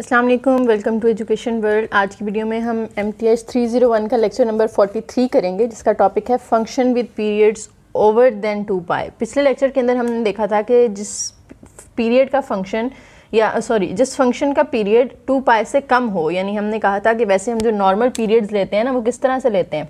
Aslam welcome to education world आज की video में हम M T H three zero one का लेक्चर नंबर फोर्टी थ्री करेंगे जिसका टॉपिक है function with periods other than two pi पिछले लेक्चर के अंदर हमने देखा था कि जिस पीरियड का फंक्शन या सॉरी जिस फंक्शन का पीरियड टू पाई से कम हो यानी हमने कहा था कि वैसे हम जो नॉर्मल पीरियड्स लेते हैं ना वो किस तरह से लेते हैं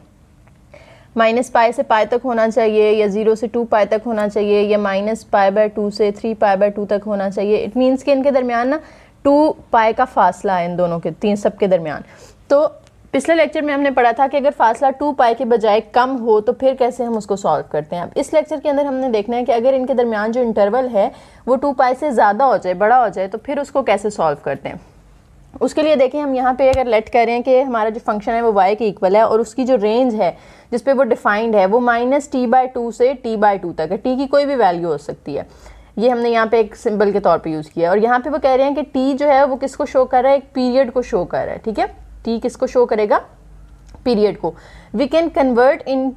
माइनस पाए से पाए तक होना चाहिए या ज़ीरो से टू पाए तक होना चाहिए या माइनस पाए बाय टू से थ्री पाए बाय टू तक होना चाहिए इट मीन्स कि इनके दरमियान ना टू पाए का फासला है इन दोनों के तीन सब के दरमियान तो पिछले लेक्चर में हमने पढ़ा था कि अगर फासला टू पाए के बजाय कम हो तो फिर कैसे हम उसको सॉल्व करते हैं अब इस लेक्चर के अंदर हमने देखना है कि अगर इनके दरमियान जो इंटरवल है वो टू पाए से ज़्यादा हो जाए बड़ा हो जाए तो फिर उसको कैसे सॉल्व करते हैं उसके लिए देखें हम यहाँ पे अगर लेट करें कि हमारा जो फंक्शन है वो वाई के इक्वल है और उसकी जो रेंज है जिस पे वो डिफाइंड है वो माइनस टी बाई टू से टी बाई टू तक है टी की कोई भी वैल्यू हो सकती है ये हमने यहाँ पे एक सिंबल के तौर पे यूज़ किया है और यहाँ पे वो कह रहे हैं कि टी जो है वो किसको शो कर रहा है एक पीरियड को शो कर रहा है ठीक है टी किसको शो करेगा पीरियड को we can convert in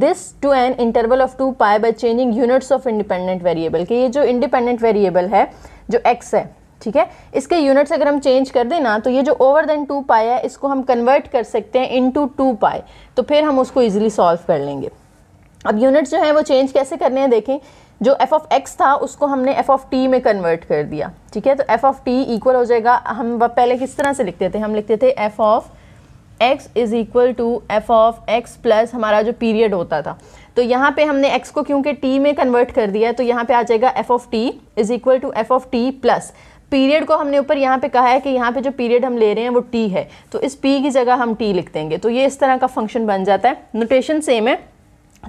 this to an interval of two pi by changing units of independent variable कि ये जो इंडिपेंडेंट वेरिएबल है जो एक्स है ठीक है इसके यूनिट्स अगर हम चेंज कर दें ना तो ये जो ओवर देन टू पाई है इसको हम कन्वर्ट कर सकते हैं इन टू टू पाई तो फिर हम उसको ईजिली सॉल्व कर लेंगे अब यूनिट्स जो है वो चेंज कैसे करने हैं देखें जो एफ ऑफ एक्स था उसको हमने एफ ऑफ टी में कन्वर्ट कर दिया ठीक है तो एफ ऑफ टी इक्वल हो जाएगा हम पहले किस तरह से लिखते थे हम लिखते थे F of X is equal to F of X plus हमारा जो पीरियड होता था तो यहाँ पे हमने x को क्योंकि t में कन्वर्ट कर दिया है तो यहाँ पे आ जाएगा F of T is equal to F of T plus period को हमने ऊपर यहाँ पे कहा है कि यहाँ पे जो पीरियड हम ले रहे हैं वो t है तो इस p की जगह हम t लिख देंगे तो ये इस तरह का फंक्शन बन जाता है नोटेशन सेम है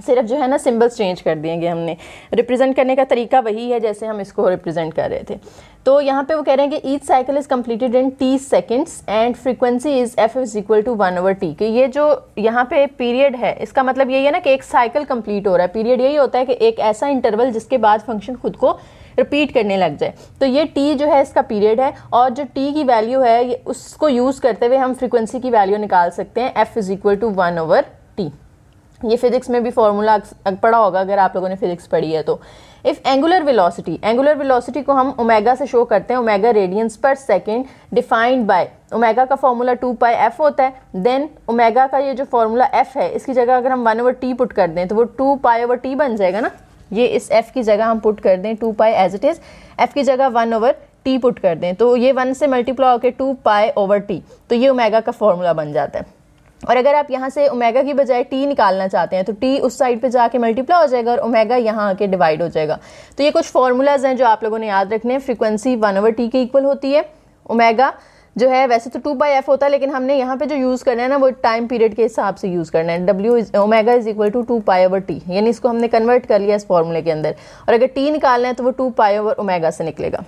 सिर्फ जो है ना सिंबल्स चेंज कर दिए गए हमने रिप्रेजेंट करने का तरीका वही है जैसे हम इसको रिप्रेजेंट कर रहे थे तो यहाँ पे वो कह रहे हैं कि each cycle is completed in T seconds and frequency is F is equal to one over T कि ये जो यहाँ पे पीरियड है इसका मतलब यही है ना कि एक साइकिल कंप्लीट हो रहा है पीरियड यही होता है कि एक ऐसा इंटरवल जिसके बाद फंक्शन खुद को रिपीट करने लग जाए तो ये टी जो है इसका पीरियड है और जो टी की वैल्यू है उसको यूज़ करते हुए हम फ्रिक्वेंसी की वैल्यू निकाल सकते हैं F is equal to one over T ये फिजिक्स में भी फॉर्मूला पढ़ा होगा अगर आप लोगों ने फिजिक्स पढ़ी है तो if angular velocity angular velocity को हम ओमेगा से शो करते हैं omega radians per second defined by omega का फॉर्मूला टू पाई एफ होता है देन ओमेगा का ये जो फॉर्मूला एफ है इसकी जगह अगर हम वन ओवर टी पुट कर दें तो वो टू पाई ओवर टी बन जाएगा ना ये इस एफ़ की जगह हम पुट कर दें two pi as it is F की जगह वन ओवर टी पुट कर दें तो ये वन से मल्टीप्लाई होकर टू पाई ओवर टी तो ये ओमेगा का फॉर्मूला बन जाता है और अगर आप यहाँ से ओमेगा की बजाय टी निकालना चाहते हैं तो टी उस साइड पे जाके मल्टीप्लाई हो जाएगा और ओमेगा यहाँ आके डिवाइड हो जाएगा तो ये कुछ फार्मूलाज हैं जो आप लोगों ने याद रखने हैं फ्रीक्वेंसी वन ओवर टी के इक्वल होती है ओमेगा जो है वैसे तो टू बाई एफ होता है लेकिन हमने यहाँ पे जो यूज़ करना है ना वो टाइम पीरियड के हिसाब से यूज़ करना है W is omega is equal to two pi over T यानी इसको हमने कन्वर्ट कर लिया इस फॉर्मूले के अंदर और अगर टी निकालना है तो वो टू पाई ओवर ओमेगा से निकलेगा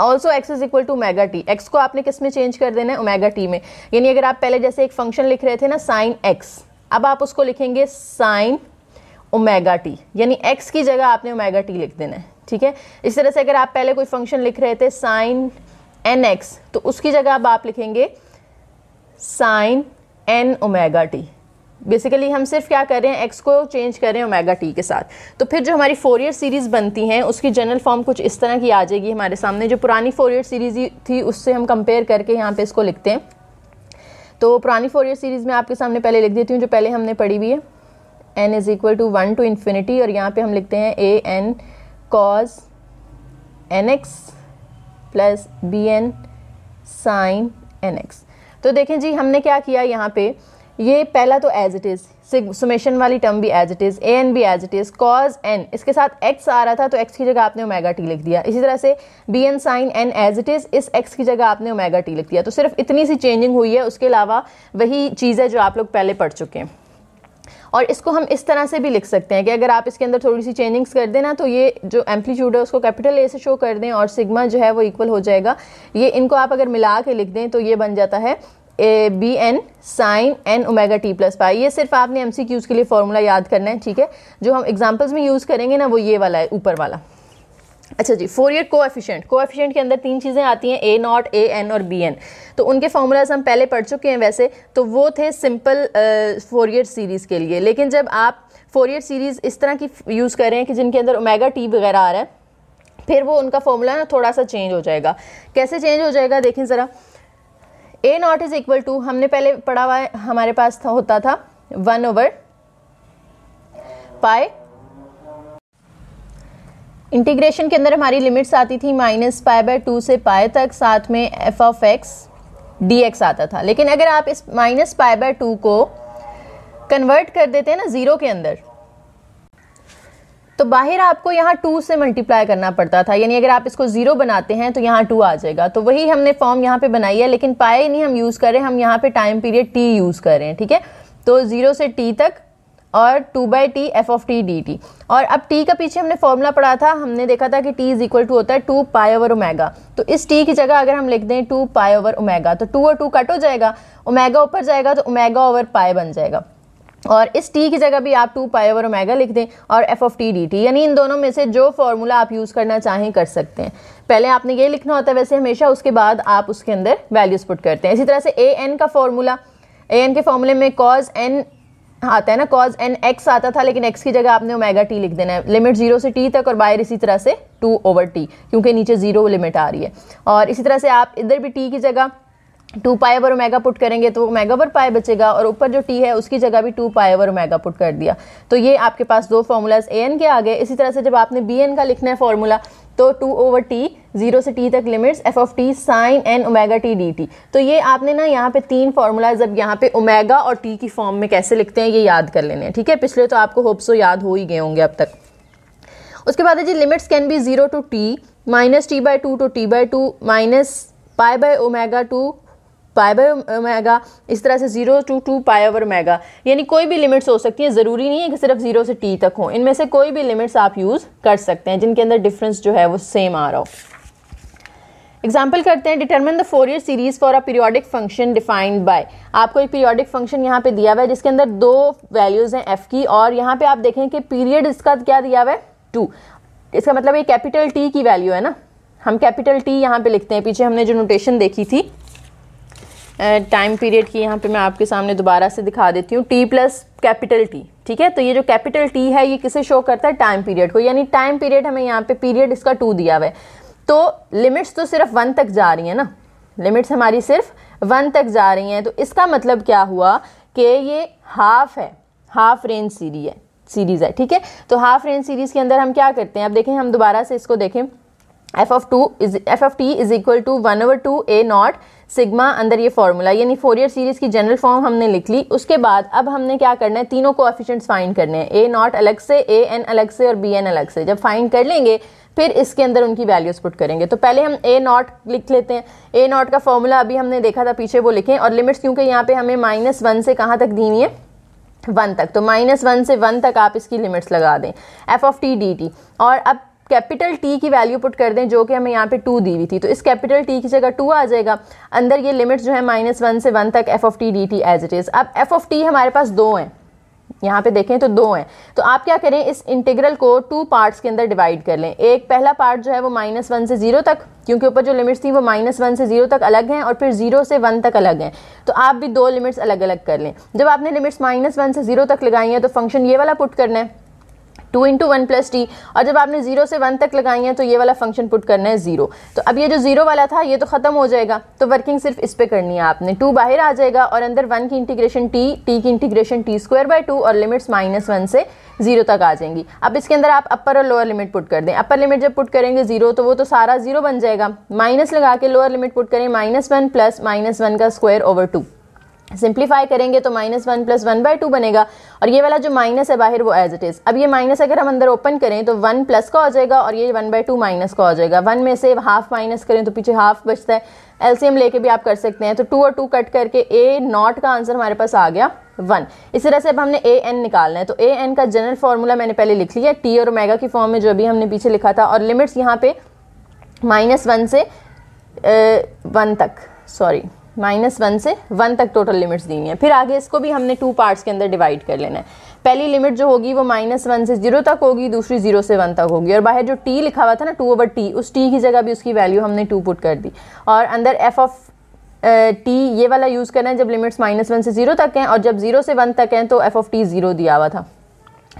also X is equal to omega T X को आपने किस में चेंज कर देना है ओमेगा टी में यानी अगर आप पहले जैसे एक फंक्शन लिख रहे थे ना साइन एक्स अब आप उसको लिखेंगे साइन ओमेगा टी यानी एक्स की जगह आपने ओमेगा टी लिख देना है ठीक है इस तरह से अगर आप पहले कोई फंक्शन लिख रहे थे साइन एन एक्स तो उसकी जगह अब आप लिखेंगे sine N omega T basically हम सिर्फ क्या कर रहे हैं एक्स को चेंज कर रहे हैं ओमेगा टी के साथ तो फिर जो हमारी फोर ईयर सीरीज़ बनती हैं उसकी जनरल फॉर्म कुछ इस तरह की आ जाएगी हमारे सामने जो पुरानी फोर ईयर सीरीज़ थी उससे हम कंपेयर करके यहाँ पे इसको लिखते हैं तो पुरानी फोर ईयर सीरीज़ में आपके सामने पहले लिख देती हूँ जो पहले हमने पढ़ी हुई है N is equal to one to infinity और यहाँ पर हम लिखते हैं A N cos N X plus B N sine N X तो देखें जी हमने क्या किया यहाँ पर ये पहला तो एज इट इज़ सुमेशन वाली टर्म भी as it is A N भी as it is cos N इसके साथ एक्स आ रहा था तो एक्स की जगह आपने ओमेगा टी लिख दिया इसी तरह से B N sine N as it is इस एक्स की जगह आपने ओमेगा टी लिख दिया तो सिर्फ इतनी सी चेंजिंग हुई है उसके अलावा वही चीज़ है जो आप लोग पहले पढ़ चुके हैं और इसको हम इस तरह से भी लिख सकते हैं कि अगर आप इसके अंदर थोड़ी सी चेंजिंग्स कर देना तो ये जो एम्पलीट्यूड है उसको कैपिटल ए से शो कर दें और सिग्मा जो है वो इक्वल हो जाएगा ये इनको आप अगर मिला के लिख दें तो ये बन जाता है A B N sine N omega T plus pi ये सिर्फ आपने एम सी क्यूज़ के लिए फार्मूला याद करना है ठीक है जो हम एग्जाम्पल्स में यूज़ करेंगे ना वो ये वाला है ऊपर वाला अच्छा जी फोर ईयर कोएफिशिएंट कोएफिशिएंट के अंदर तीन चीज़ें आती हैं ए नॉट ए एन और बी एन तो उनके फार्मूलाज हम पहले पढ़ चुके हैं वैसे तो वो थे सिंपल फोर ईयर सीरीज़ के लिए लेकिन जब आप फोर ईयर सीरीज़ इस तरह की यूज़ कर रहे हैं कि जिनके अंदर ओमेगा टी वगैरह आ रहा है फिर वो उनका फॉर्मूला ना थोड़ा सा चेंज हो जाएगा कैसे चेंज हो जाएगा देखें ज़रा A naught is equal to हमने पहले पढ़ा हुआ हमारे पास था होता था वन ओवर पाए इंटीग्रेशन के अंदर हमारी लिमिट्स आती थी माइनस पाए बाय टू से पाए तक साथ में F of X D X आता था लेकिन अगर आप इस माइनस पाए बाय टू को कन्वर्ट कर देते हैं ना ज़ीरो के अंदर तो बाहर आपको यहाँ टू से मल्टीप्लाई करना पड़ता था यानी अगर आप इसको ज़ीरो बनाते हैं तो यहाँ टू आ जाएगा तो वही हमने फॉर्म यहाँ पे बनाई है लेकिन पाए नहीं हम यूज़ कर रहे हैं हम यहाँ पे टाइम पीरियड टी यूज़ कर रहे हैं ठीक है तो ज़ीरो से टी तक और two by T F of T D T और अब टी का पीछे हमने फॉर्मूला पढ़ा था हमने देखा था कि टी इज़ इक्वल टू होता है टू पाई ओवर ओमेगा तो इस टी की जगह अगर हम लिख दें टू पाई ओवर ओमेगा तो टू और टू कट हो जाएगा ओमेगा ऊपर जाएगा तो ओमेगा ओवर पाए बन जाएगा और इस टी की जगह भी आप टू पाई ओवर ओमेगा लिख दें और F of T D T यानी इन दोनों में से जो फॉर्मूला आप यूज़ करना चाहें कर सकते हैं पहले आपने ये लिखना होता है वैसे हमेशा उसके बाद आप उसके अंदर वैल्यूज़ पुट करते हैं इसी तरह से ए एन का फॉर्मूला ए एन के फॉर्मूले में कॉज एन आता है ना कॉज एन एक्स आता था लेकिन एक्स की जगह आपने ओमेगा टी लिख देना है लिमिट जीरो से टी तक और बाहर इसी तरह से टू ओवर टी क्योंकि नीचे ज़ीरो लिमिट आ रही है और इसी तरह से आप इधर भी टी की जगह two pi over omega put करेंगे तो ओमेगा पर पाई बचेगा और ऊपर जो टी है उसकी जगह भी two pi over omega put कर दिया तो ये आपके पास दो फार्मूलाज ए एन के आ गए इसी तरह से जब आपने बी एन का लिखना है फार्मूला तो टू ओवर टी जीरो से टी तक limits F of T sine N omega T D T तो ये आपने ना यहाँ पे तीन फार्मूलाज अब यहाँ पे ओमेगा और टी की फॉर्म में कैसे लिखते हैं ये याद कर लेने ठीक है पिछले तो आपको होप्सो तो याद हो ही गए होंगे अब तक उसके बाद है जी limits can be zero to T minus T by two to T by two minus pi by omega to pi by omega इस तरह से zero to two pi over omega यानी कोई भी लिमिट्स हो सकती हैं ज़रूरी नहीं है कि सिर्फ जीरो से टी तक हो इनमें से कोई भी लिमिट्स आप यूज़ कर सकते हैं जिनके अंदर डिफरेंस जो है वो सेम आ रहा हो एग्जाम्पल करते हैं determine the Fourier series for a periodic function defined by आपको एक पीरियोडिक फंक्शन यहाँ पे दिया हुआ है जिसके अंदर दो वैल्यूज़ हैं एफ की और यहाँ पे आप देखें कि पीरियड इसका क्या दिया हुआ है टू इसका मतलब ये कैपिटल टी की वैल्यू है ना हम कैपिटल टी यहाँ पे लिखते हैं पीछे हमने जो नोटेशन देखी थी टाइम पीरियड की यहाँ पे मैं आपके सामने दोबारा से दिखा देती हूँ टी प्लस कैपिटल टी ठीक है तो ये जो कैपिटल टी है ये किसे शो करता है टाइम पीरियड को यानी टाइम पीरियड हमें यहाँ पे पीरियड इसका टू दिया हुआ है तो लिमिट्स तो सिर्फ वन तक जा रही है ना लिमिट्स हमारी सिर्फ वन तक जा रही हैं तो इसका मतलब क्या हुआ कि ये हाफ है हाफ रेंज सीरीज है सीरीज़ है ठीक है तो हाफ रेंज सीरीज़ के अंदर हम क्या करते हैं अब देखें हम दोबारा से इसको देखें F of two is F of T is equal to one over two A naught sigma अंदर ये फॉर्मूला यानी फोर ईयर सीरीज की जनरल फॉर्म हमने लिख ली उसके बाद अब हमने क्या करना है तीनों को एफिशिएंट्स फाइंड करने हैं ए नॉट अलग से ए एन अलग से और बी एन अलग से जब फाइंड कर लेंगे फिर इसके अंदर उनकी वैल्यूज पुट करेंगे तो पहले हम ए नॉट लिख लेते हैं ए नॉट का फॉर्मूला अभी हमने देखा था पीछे वो लिखें और लिमिट्स क्योंकि यहाँ पे हमें माइनस वन से कहाँ तक दी हुई है वन तक तो माइनस वन से वन तक आप इसकी लिमिट्स लगा दें F of T D T और अब कैपिटल टी की वैल्यू पुट कर दें जो कि हमें यहाँ पे टू दी हुई थी तो इस कैपिटल टी की जगह टू आ जाएगा अंदर ये लिमिट जो है माइनस वन से वन तक F of T D T as it is अब एफ ऑफ टी हमारे पास दो हैं यहाँ पे देखें तो दो हैं तो आप क्या करें इस इंटीग्रल को टू पार्ट्स के अंदर डिवाइड कर लें एक पहला पार्ट जो है वो माइनस वन से ज़ीरो तक क्योंकि ऊपर जो लिमिट्स थी वो माइनस वन से ज़ीरो तक अलग हैं और फिर ज़ीरो से वन तक अलग हैं तो आप भी दो लिमिट्स अलग अलग कर लें जब आपने लिमिट्स माइनस वन से ज़ीरो तक लगाई हैं तो फंक्शन ये वाला पुट करना है two into one plus T और जब आपने जीरो से वन तक लगाई है तो ये वाला फंक्शन पुट करना है जीरो तो अब ये जो जीरो वाला था ये तो खत्म हो जाएगा तो वर्किंग सिर्फ इस पर करनी है आपने टू बाहर आ जाएगा और अंदर वन की इंटीग्रेशन टी टी की integration T square by two और लिमिट्स माइनस वन से जीरो तक आ जाएंगी अब इसके अंदर आप अपर और लोअर लिमिट पुट कर दें अपर लिमिट जब पुट करेंगे जीरो तो वो तो सारा जीरो बन जाएगा माइनस लगा के लोअर लिमिट पुट करें minus one plus minus one का स्क्वायर ओवर टू सिंप्लीफाई करेंगे तो minus one plus one by two बनेगा और ये वाला जो माइनस है बाहर वो एज इट इज़ अब ये माइनस अगर हम अंदर ओपन करें तो वन प्लस का हो जाएगा और ये वन बाई टू माइनस का हो जाएगा वन में से हाफ माइनस करें तो पीछे हाफ बचता है एलसीएम लेके भी आप कर सकते हैं तो टू और टू कट करके ए नॉट का आंसर हमारे पास आ गया वन इस तरह से अब हमने ए एन निकालना है तो ए एन का जनरल फार्मूला मैंने पहले लिख लिया टी और मेगा की फॉर्म में जो अभी हमने पीछे लिखा था और लिमिट्स यहाँ पे माइनस वन से वन तक सॉरी माइनस वन से वन तक टोटल लिमिट्स दी हैं फिर आगे इसको भी हमने टू पार्ट्स के अंदर डिवाइड कर लेना है पहली लिमिट जो होगी वो माइनस वन से जीरो तक होगी दूसरी जीरो से वन तक होगी और बाहर जो टी लिखा हुआ था ना टू ओवर टी उस टी की जगह भी उसकी वैल्यू हमने टू पुट कर दी और अंदर एफ ऑफ टी ये वाला यूज़ करना है जब लिमिट्स माइनस वन से जीरो तक हैं और जब जीरो से वन तक हैं तो एफ ऑफ टी जीरो दिया हुआ था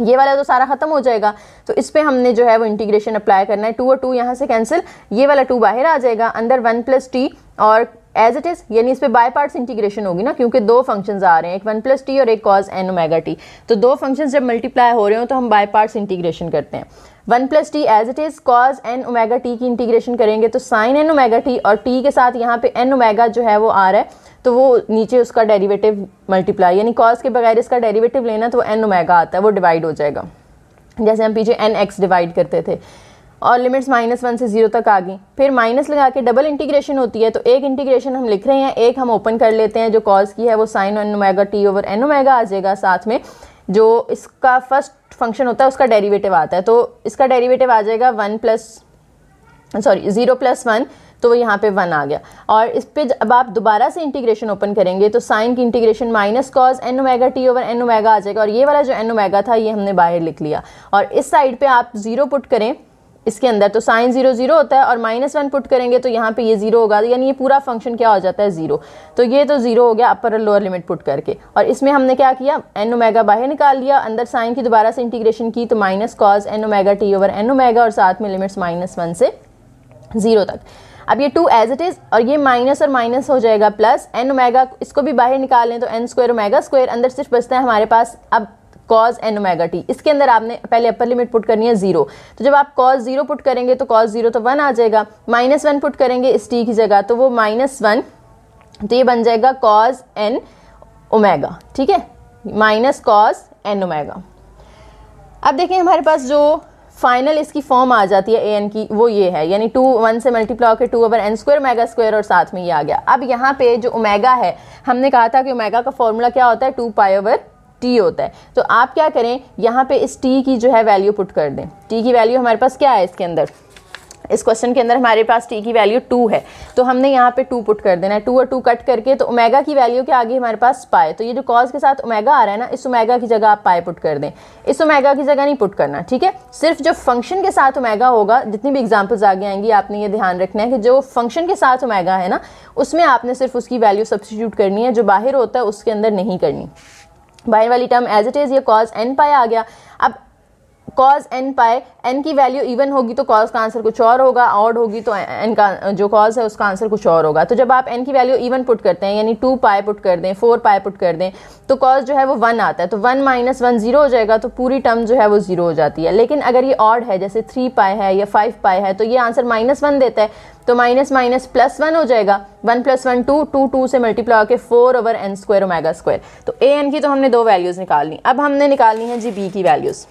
ये वाला तो सारा ख़त्म हो जाएगा तो इस पर हमने जो है वो इंटीग्रेशन अप्लाई करना है टू और टू यहाँ से कैंसिल ये वाला टू बाहर आ जाएगा अंदर वन प्लस टी और एज इट इज़ यानी इस पर बाई पार्ट्स इंटीग्रेशन होगी ना क्योंकि दो फंक्शन आ रहे हैं एक वन प्लस टी और एक कॉज एन ओमेगा टी तो दो फंक्शन जब मल्टीप्लाई हो रहे हो तो हम बाई पार्ट्स इंटीग्रेशन करते हैं one plus T as it is cos N omega T की इंटीग्रेशन करेंगे तो साइन एन ओमेगा टी और टी के साथ यहाँ पे एन ओमेगा जो है वो आ रहा है तो वो नीचे उसका डेरीवेटिव मल्टीप्लाई यानी कॉज के बगैर इसका डेरीवेटिव लेना तो एन ओमेगा आता है वो डिवाइड हो जाएगा जैसे हम पीछे एन एक्स डिवाइड करते थे और लिमिट्स माइनस वन से ज़ीरो तक आ गई फिर माइनस लगा के डबल इंटीग्रेशन होती है तो एक इंटीग्रेशन हम लिख रहे हैं एक हम ओपन कर लेते हैं जो कॉज की है वो sine N omega T over N omega आ जाएगा साथ में जो इसका फर्स्ट फंक्शन होता है उसका डेरीवेटिव आता है तो इसका डेरीवेटिव आ जाएगा one plus sorry zero plus one तो वो यहाँ पे वन आ गया और इस पर अब आप दोबारा से इंटीग्रेशन ओपन करेंगे तो साइन की integration minus cos N omega T over N omega आ जाएगा और ये वाला जो एन ओमेगा था ये हमने बाहर लिख लिया और इस साइड पे आप ज़ीरो पुट करें इसके अंदर तो साइन जीरो जीरो होता है और माइनस वन पुट करेंगे तो यहाँ पे ये जीरो होगा यानी ये पूरा फंक्शन क्या हो जाता है जीरो तो ये तो जीरो हो गया अपर और लोअर लिमिट पुट करके और इसमें हमने क्या किया एन ओमेगा बाहर निकाल लिया अंदर साइन की दोबारा से इंटीग्रेशन की तो minus cos N omega T over N omega और साथ में लिमिट्स माइनस वन से जीरो तक अब ये टू एज इट इज़ और ये माइनस और माइनस हो जाएगा प्लस एन ओमेगा इसको भी बाहर निकाल लें तो एन स्क्वायर ओमेगा स्क्वायर अंदर सिर्फ बचता है हमारे पास अब कॉज एन ओमेगा टी इसके अंदर आपने पहले अपर लिमिट पुट करनी है जीरो तो जब आप कॉज जीरो पुट करेंगे तो कॉज जीरो तो वन आ जाएगा माइनस वन पुट करेंगे इस टी की जगह तो वो माइनस वन तो ये बन जाएगा कॉज एन ओमेगा ठीक है माइनस कॉज एन ओमेगा अब देखें हमारे पास जो फाइनल इसकी फॉर्म आ जाती है ए एन की वो ये है यानी टू वन से मल्टीप्लाई होकर two over N square omega square और साथ में ये आ गया अब यहाँ पे जो ओमेगा है हमने कहा था कि ओमेगा का फॉर्मूला क्या होता है टू पाई ओवर टी होता है तो आप क्या करें यहाँ पे इस टी की जो है वैल्यू पुट कर दें टी की वैल्यू हमारे पास क्या है इसके अंदर इस क्वेश्चन के अंदर हमारे पास टी की वैल्यू टू है तो हमने यहाँ पे टू पुट कर देना है टू और टू कट करके तो ओमेगा की वैल्यू के आगे हमारे पास पाए तो ये जो कॉज के साथ ओमेगा आ रहा है ना इस ओमेगा की जगह आप पाए पुट कर दें इस ओमेगा की जगह नहीं पुट करना ठीक है सिर्फ जो फंक्शन के साथ ओमेगा होगा जितनी भी एग्जाम्पल्स आगे आएंगी आपने ये ध्यान रखना है कि जो फंक्शन के साथ ओमेगा है ना उसमें आपने सिर्फ उसकी वैल्यू सब्सटीट्यूट करनी है जो बाहर होता है उसके अंदर नहीं करनी बाइन वाली टर्म एज इट इज़ ये कॉज एन पाया आ गया अब कॉज एन पाए एन की वैल्यू इवन होगी तो कॉज का आंसर कुछ और होगा ऑड होगी तो एन का जो कॉज है उसका आंसर कुछ और होगा तो जब आप एन की वैल्यू इवन पुट करते हैं यानी टू पाए पुट कर दें फोर पाए पुट कर दें तो कॉज जो है वो वन आता है तो वन माइनस वन जीरो हो जाएगा तो पूरी टर्म जो है वो जीरो हो जाती है लेकिन अगर ये ऑड है जैसे थ्री पाए है या फाइव पाए है तो ये आंसर माइनस वन देता है तो माइनस माइनस प्लस वन हो जाएगा one plus one two two two से मल्टीप्लाई होकर four over N square omega square तो ए एन की तो हमने दो वैल्यूज़ निकालनी अब हमने निकालनी है जी बी की वैल्यूज़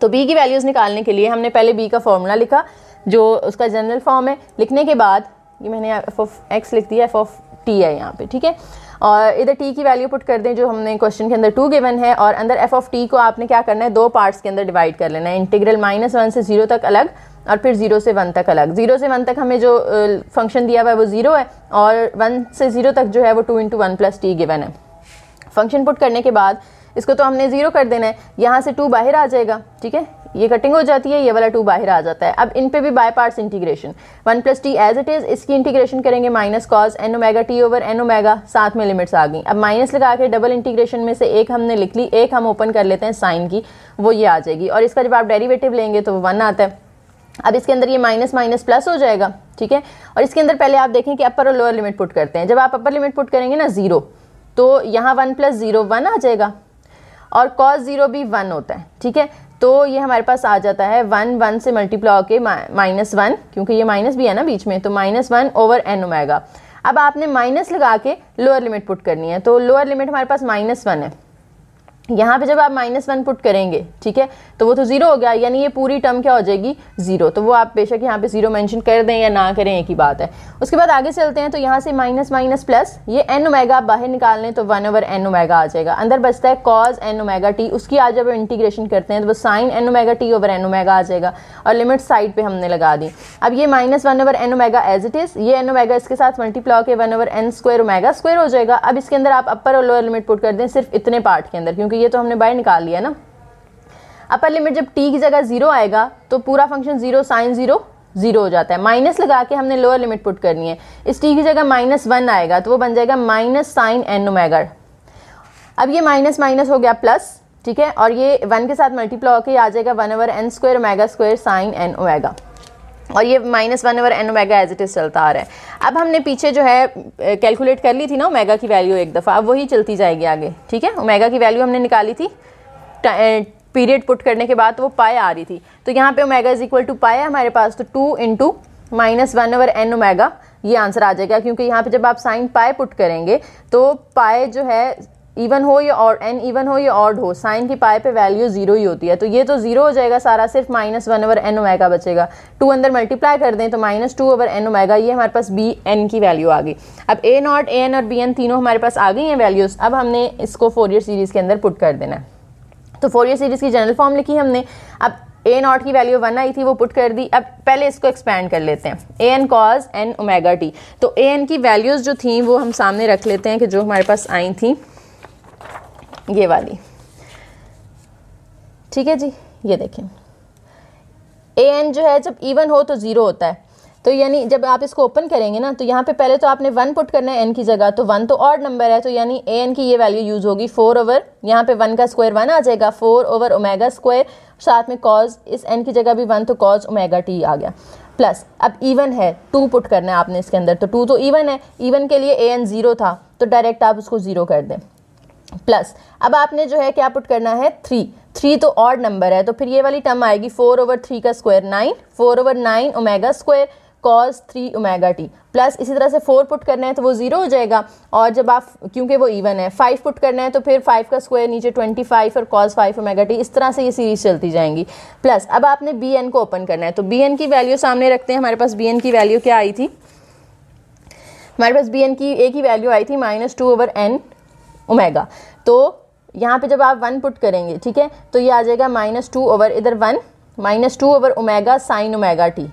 तो बी की वैल्यूज़ निकालने के लिए हमने पहले बी का फॉर्मूला लिखा जो उसका जनरल फॉर्म है लिखने के बाद ये मैंने एफ ऑफ एक्स लिख दिया एफ ऑफ टी है यहाँ पे ठीक है और इधर टी की वैल्यू पुट कर दें जो हमने क्वेश्चन के अंदर टू गिवन है और अंदर एफ ऑफ टी को आपने क्या करना है दो पार्ट्स के अंदर डिवाइड कर लेना है इंटीग्रल माइनस वन से जीरो तक अलग और फिर जीरो से वन तक अलग जीरो से वन तक हमें जो फंक्शन दिया हुआ है वो जीरो है और वन से जीरो तक जो है वो two into one plus t given है फंक्शन पुट करने के बाद इसको तो हमने ज़ीरो कर देना है यहाँ से टू बाहर आ जाएगा ठीक है ये कटिंग हो जाती है ये वाला टू बाहर आ जाता है अब इन पे भी by parts integration one plus T as it is इसकी इंटीग्रेशन करेंगे minus cos N omega T over N omega साथ में लिमिट्स आ गई अब माइनस लगा के डबल इंटीग्रेशन में से एक हमने लिख ली एक हम ओपन कर लेते हैं साइन की वो ये आ जाएगी और इसका जब आप डेरीवेटिव लेंगे तो वो वन आता है अब इसके अंदर ये माइनस माइनस प्लस हो जाएगा ठीक है और इसके अंदर पहले आप देखें कि अपर और लोअर लिमिट पुट करते हैं जब आप अपर लिमिट पुट करेंगे ना ज़ीरो तो यहाँ वन प्लस ज़ीरो वन आ जाएगा और कॉस ज़ीरो भी वन होता है ठीक है तो ये हमारे पास आ जाता है वन वन से मल्टीप्लाई होकर माइनस वन क्योंकि ये माइनस भी है ना बीच में तो minus one over N omega अब आपने माइनस लगा के लोअर लिमिट पुट करनी है तो लोअर लिमिट हमारे पास माइनस वन है यहाँ पे जब आप माइनस वन पुट करेंगे ठीक है तो वो तो ज़ीरो हो गया यानी ये पूरी टर्म क्या हो जाएगी ज़ीरो तो वो आप बेशक यहाँ पे ज़ीरो मेंशन कर दें या ना करें एक ही बात है उसके बाद आगे चलते हैं तो यहाँ से माइनस माइनस प्लस ये एन ओमेगा आप बाहर निकाल लें तो वन ओवर एन ओमेगा आ जाएगा अंदर बचता है कॉज एन ओमेगा टी उसकी आज जब इंटीग्रेशन करते हैं तो वो sine N omega T over N omega आ जाएगा और लिमिट साइड पर हमने लगा दी अब ये minus one over N omega as it is ये एन ओमेगा इसके साथ मल्टीप्लाई के one over N square omega square हो जाएगा अब इसके अंदर आप अपर और लोअर लिमिट पुट कर दें सिर्फ इतने पार्ट के अंदर क्योंकि अभी ये तो हमने बाहर निकाल लिया ना अपर लिमिट जब टी की जगह ज़ीरो आएगा तो पूरा function zero sine zero zero हो जाता है माइनस लगा के हमने लोअर लिमिट पुट करनी है इस टी की जगह माइनस वन आएगा तो वो बन जाएगा माइनस साइन एन ओमेगर अब ये माइनस माइनस हो गया प्लस ठीक है और ये वन के साथ मल्टीप्लाई होकर आ जाएगा one over N square omega square sine N omega और ये minus one over N omega as it is चलता आ रहा है अब हमने पीछे जो है कैलकुलेट कर ली थी ना ओमेगा की वैल्यू एक दफ़ा अब वही चलती जाएगी आगे ठीक है ओमेगा की वैल्यू हमने निकाली थी पीरियड पुट करने के बाद वो पाए आ रही थी तो यहाँ पे ओमेगा इज इक्वल टू पाए हमारे पास तो two into minus one over N omega ये आंसर आ जाएगा क्योंकि यहाँ पे जब आप साइन पाए पुट करेंगे तो पाए जो है इवन हो या और एन इवन हो या ऑड हो साइन की पाए पे वैल्यू जीरो ही होती है तो ये तो जीरो हो जाएगा सारा सिर्फ minus one over N omega बचेगा टू अंदर मल्टीप्लाई कर दें तो minus two over N omega ये हमारे पास बी एन की वैल्यू आ गई अब ए नॉट ए एन और बी एन तीनों हमारे पास आ गई हैं वैल्यूज़ अब हमने इसको फोर ईयर सीरीज़ के अंदर पुट कर देना है तो फोर ईयर सीरीज़ की जनरल फॉर्म लिखी हमने अब ए नॉट की वैल्यू वन आई थी वो पुट कर दी अब पहले इसको एक्सपेंड कर लेते हैं A N cos N omega t तो ए एन की वैल्यूज़ जो थी वो हम सामने रख लेते हैं कि जो हमारे पास आई थी ये वाली ठीक है जी ये देखें ए एन जो है जब इवन हो तो ज़ीरो होता है तो यानी जब आप इसको ओपन करेंगे ना तो यहाँ पे पहले तो आपने वन पुट करना है एन की जगह तो वन तो ऑड नंबर है तो यानी ए एन की ये वैल्यू यूज़ होगी फोर ओवर यहाँ पे वन का स्क्वायर वन आ जाएगा फोर ओवर ओमेगा स्क्वायर साथ में कॉज इस एन की जगह भी वन तो कॉज ओमेगा टी आ गया प्लस अब इवन है टू पुट करना है आपने इसके अंदर तो टू तो इवन है इवन के लिए ए एन ज़ीरो था तो डायरेक्ट आप उसको ज़ीरो कर दें प्लस अब आपने जो है क्या पुट करना है थ्री थ्री तो ऑड नंबर है तो फिर ये वाली टर्म आएगी फोर ओवर थ्री का square nine four over nine omega square cos three omega T plus इसी तरह से फोर पुट करना है तो वो ज़ीरो हो जाएगा और जब आप क्योंकि वो इवन है फाइव पुट करना है तो फिर फाइव का स्क्वायर नीचे ट्वेंटी फाइव और कॉस फाइव ओमेगा टी इस तरह से ये सीरीज चलती जाएंगी प्लस अब आपने बी एन को ओपन करना है तो बी एन की वैल्यू सामने रखते हैं हमारे पास बी एन की वैल्यू क्या आई थी हमारे पास बी एन की ए की वैल्यू आई थी minus two over N omega तो यहाँ पे जब आप वन पुट करेंगे ठीक है तो ये आ जाएगा माइनस टू ओवर इधर one minus two over omega sine omega t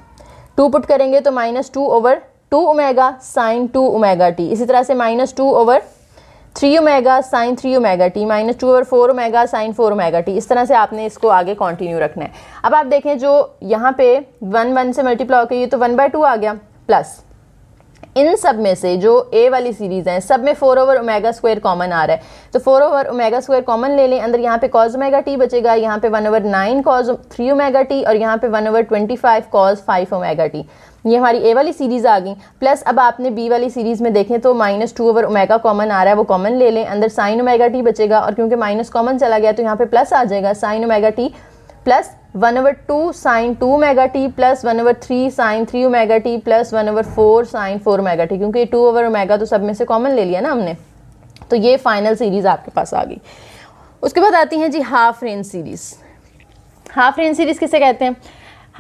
two put करेंगे तो minus two over two omega sine two omega t इसी तरह से minus two over three omega sine three omega t minus two over four omega sine four omega t इस तरह से आपने इसको आगे कंटिन्यू रखना है अब आप देखें जो यहाँ पे वन वन से मल्टीप्लाई होकर ये तो वन बाय टू आ गया प्लस इन सब में से जो ए वाली सीरीज़ है सब में four over omega square common आ रहा है तो four over omega square common ले लें अंदर यहाँ पे कॉज ओमेगा टी बचेगा यहाँ पे one over nine cos three omega T और यहाँ पे one over twenty five cos five omega t ये हमारी ए वाली सीरीज़ आ गई प्लस अब आपने बी वाली सीरीज़ में देखें तो minus two over omega common आ रहा है वो कॉमन ले लें अंदर साइन ओमेगा टी बचेगा और क्योंकि माइनस कॉमन चला गया तो यहाँ पे प्लस आ जाएगा sine omega T plus one over two sine two omega T plus one over three sine three omega T plus one over four sine four omega t क्योंकि टू ओवर ओमेगा तो सब में से common ले लिया ना हमने तो ये फाइनल सीरीज़ आपके पास आ गई उसके बाद आती है जी half range series half range series किसे कहते हैं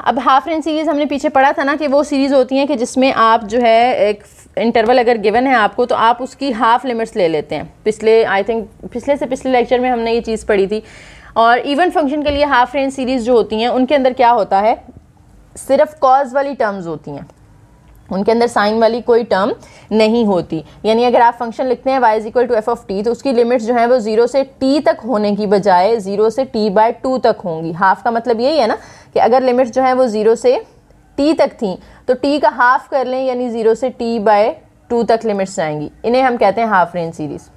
अब हाफ रेंज सीरीज़ हमने पीछे पढ़ा था ना कि वो सीरीज़ होती हैं कि जिसमें आप जो है एक इंटरवल अगर गिवन है आपको तो आप उसकी हाफ लिमिट्स ले लेते हैं पिछले आई थिंक पिछले से पिछले लेक्चर में हमने ये चीज़ पढ़ी थी और इवन फंक्शन के लिए हाफ रेंज सीरीज़ जो होती हैं उनके अंदर क्या होता है सिर्फ कॉज वाली टर्म्स होती हैं उनके अंदर साइन वाली कोई टर्म नहीं होती यानी अगर आप फंक्शन लिखते हैं y is equal to F of t तो उसकी लिमिट्स जो है वो जीरो से टी तक होने की बजाय जीरो से टी बाय टू तक होंगी हाफ का मतलब यही है ना कि अगर लिमिट्स जो है वो जीरो से टी तक थी तो टी का हाफ कर लें यानी जीरो से टी बाय टू तक लिमिट्स जाएंगी इन्हें हम कहते हैं हाफ रेंज सीरीज़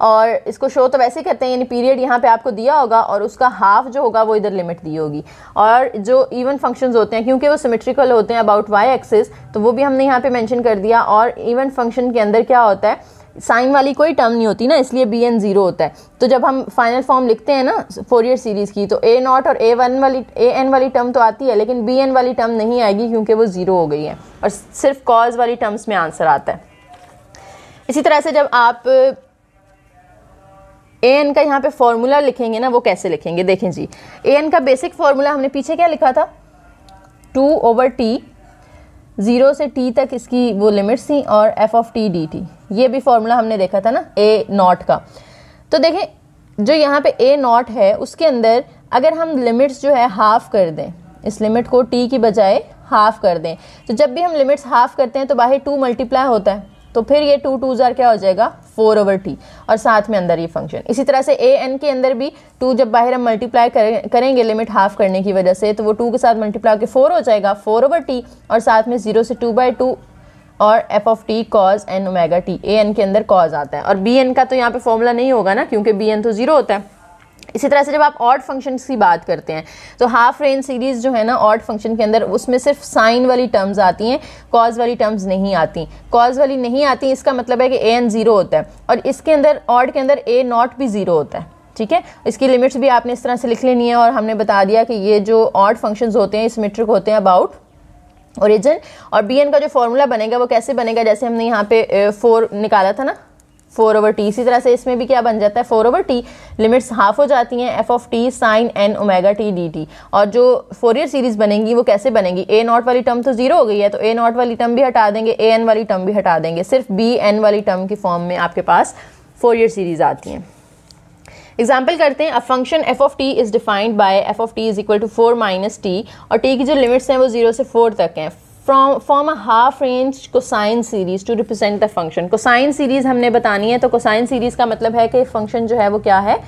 और इसको शो तो वैसे ही करते हैं यानी पीरियड यहाँ पे आपको दिया होगा और उसका हाफ जो होगा वो इधर लिमिट दी होगी और जो इवन फंक्शंस होते हैं क्योंकि वो सिमेट्रिकल होते हैं अबाउट वाई एक्सिस तो वो भी हमने यहाँ पे मेंशन कर दिया और इवन फंक्शन के अंदर क्या होता है साइन वाली कोई टर्म नहीं होती ना इसलिए बी एन ज़ीरो होता है तो जब हम फाइनल फॉर्म लिखते हैं ना फोर ईयर सीरीज़ की तो ए नॉट और ए वन वाली ए एन वाली टर्म तो आती है लेकिन बी एन वाली टर्म नहीं आएगी क्योंकि वो ज़ीरो हो गई है और सिर्फ कॉज वाली टर्म्स में आंसर आता है इसी तरह से जब आप ए एन का यहाँ पे फॉर्मूला लिखेंगे ना वो कैसे लिखेंगे देखें जी ए एन का बेसिक फॉर्मूला हमने पीछे क्या लिखा था टू ओवर टी ज़ीरो से टी तक इसकी वो लिमिट्स थी और F of T D t ये भी फॉर्मूला हमने देखा था ना ए नॉट का तो देखें जो यहाँ पे ए नॉट है उसके अंदर अगर हम लिमिट्स जो है हाफ़ कर दें इस लिमिट को टी की बजाय हाफ़ कर दें तो जब भी हम लिमिट्स हाफ़ करते हैं तो बाहर टू मल्टीप्लाई होता है तो फिर ये टू टू ज़ार क्या हो जाएगा फोर ओवर टी और साथ में अंदर ये फंक्शन इसी तरह से ए एन के अंदर भी टू जब बाहर हम मल्टीप्लाई करें, करेंगे लिमिट हाफ करने की वजह से तो वो टू के साथ मल्टीप्लाई के फोर हो जाएगा फोर ओवर टी और साथ में ज़ीरो से टू बाई टू और F of t cos N omega t a N के अंदर कॉज आता है और बी एन का तो यहाँ पे फॉर्मूला नहीं होगा ना क्योंकि बी एन तो ज़ीरो होता है इसी तरह से जब आप ऑड फंक्शन की बात करते हैं तो हाफ रेंज सीरीज़ जो है ना ऑड फंक्शन के अंदर उसमें सिर्फ साइन वाली टर्म्स आती हैं कॉज वाली टर्म्स नहीं आती कॉज वाली नहीं आती इसका मतलब है कि ए एन ज़ीरो होता है और इसके अंदर ऑड के अंदर ए नॉट भी ज़ीरो होता है ठीक है इसकी लिमिट्स भी आपने इस तरह से लिख लेनी है और हमने बता दिया कि ये जो ऑड फंक्शन होते हैं इस मेट्रिक होते हैं अबाउट ओरिजिन और बी एन का जो फॉर्मूला बनेगा वो कैसे बनेगा जैसे हमने यहाँ पे फोर निकाला था ना फोर ओवर टी इसी तरह से इसमें भी क्या बन जाता है four over t limits half हो जाती हैं f of T sine N omega T D T और जो फोर ईयर सीरीज बनेगी वो कैसे बनेंगी ए नॉट वाली टर्म तो जीरो हो गई है तो ए नॉट वाली टर्म भी हटा देंगे ए एन वाली टर्म भी हटा देंगे सिर्फ बी एन वाली टर्म की फॉर्म में आपके पास फोर ईयर सीरीज आती हैं एग्जाम्पल करते हैं a function f of t is defined by f of T is equal to four minus t और टी की जो लिमिट्स हैं वो जीरो से फोर तक हैं from from a half range cosine series to represent the function cosine series हमने बतानी है तो कोसाइन सीरीज का मतलब है कि फंक्शन जो है वो क्या है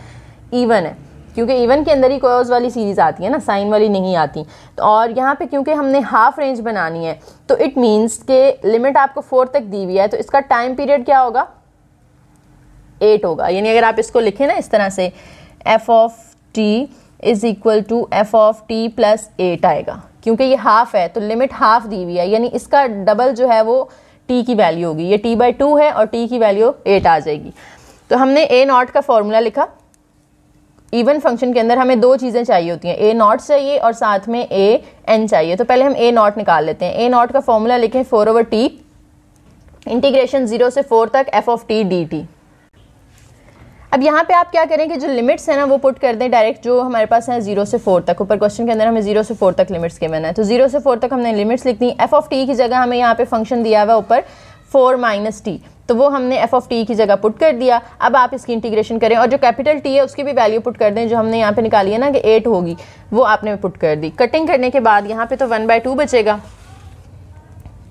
इवन है क्योंकि इवन के अंदर ही कोज वाली सीरीज़ आती है ना साइन वाली नहीं आती तो और यहाँ पे क्योंकि हमने हाफ रेंज बनानी है तो इट मीन्स के लिमिट आपको फोर तक दी हुई है तो इसका टाइम पीरियड क्या होगा एट होगा यानी अगर आप इसको लिखें ना इस तरह से f of t is equal to F of T plus eight आएगा क्योंकि ये हाफ़ है तो लिमिट हाफ़ दी हुई है यानी इसका डबल जो है वो टी की वैल्यू होगी ये टी बाई टू है और टी की वैल्यू एट आ जाएगी तो हमने ए नॉट का फॉर्मूला लिखा इवन फंक्शन के अंदर हमें दो चीज़ें चाहिए होती हैं ए नॉट चाहिए और साथ में ए एन चाहिए तो पहले हम ए नॉट निकाल लेते हैं ए नॉट का फॉर्मूला लिखें four over t integration zero से फोर तक F of T D t अब यहाँ पे आप क्या करें कि जो लिमिट्स हैं ना वो पुट कर दें डायरेक्ट जो हमारे पास है जीरो से फोर तक ऊपर क्वेश्चन के अंदर हमें जीरो से फोर तक लिमिट्स के बना है तो जीरो से फोर तक हमने लिमिट्स लिख दी एफ ऑफ टी की जगह हमें यहाँ पे फंक्शन दिया हुआ ऊपर फोर माइनस टी तो वो हमने एफ ऑफ टी की जगह पुट कर दिया अब आप इसकी इंटीग्रेशन करें और जो कैपिटल टी है उसकी भी वैल्यू पुट कर दें जो हमने यहाँ पे निकाली है ना कि एट होगी वो आपने पुट कर दी कटिंग करने के बाद यहाँ पे तो वन बाय टू बचेगा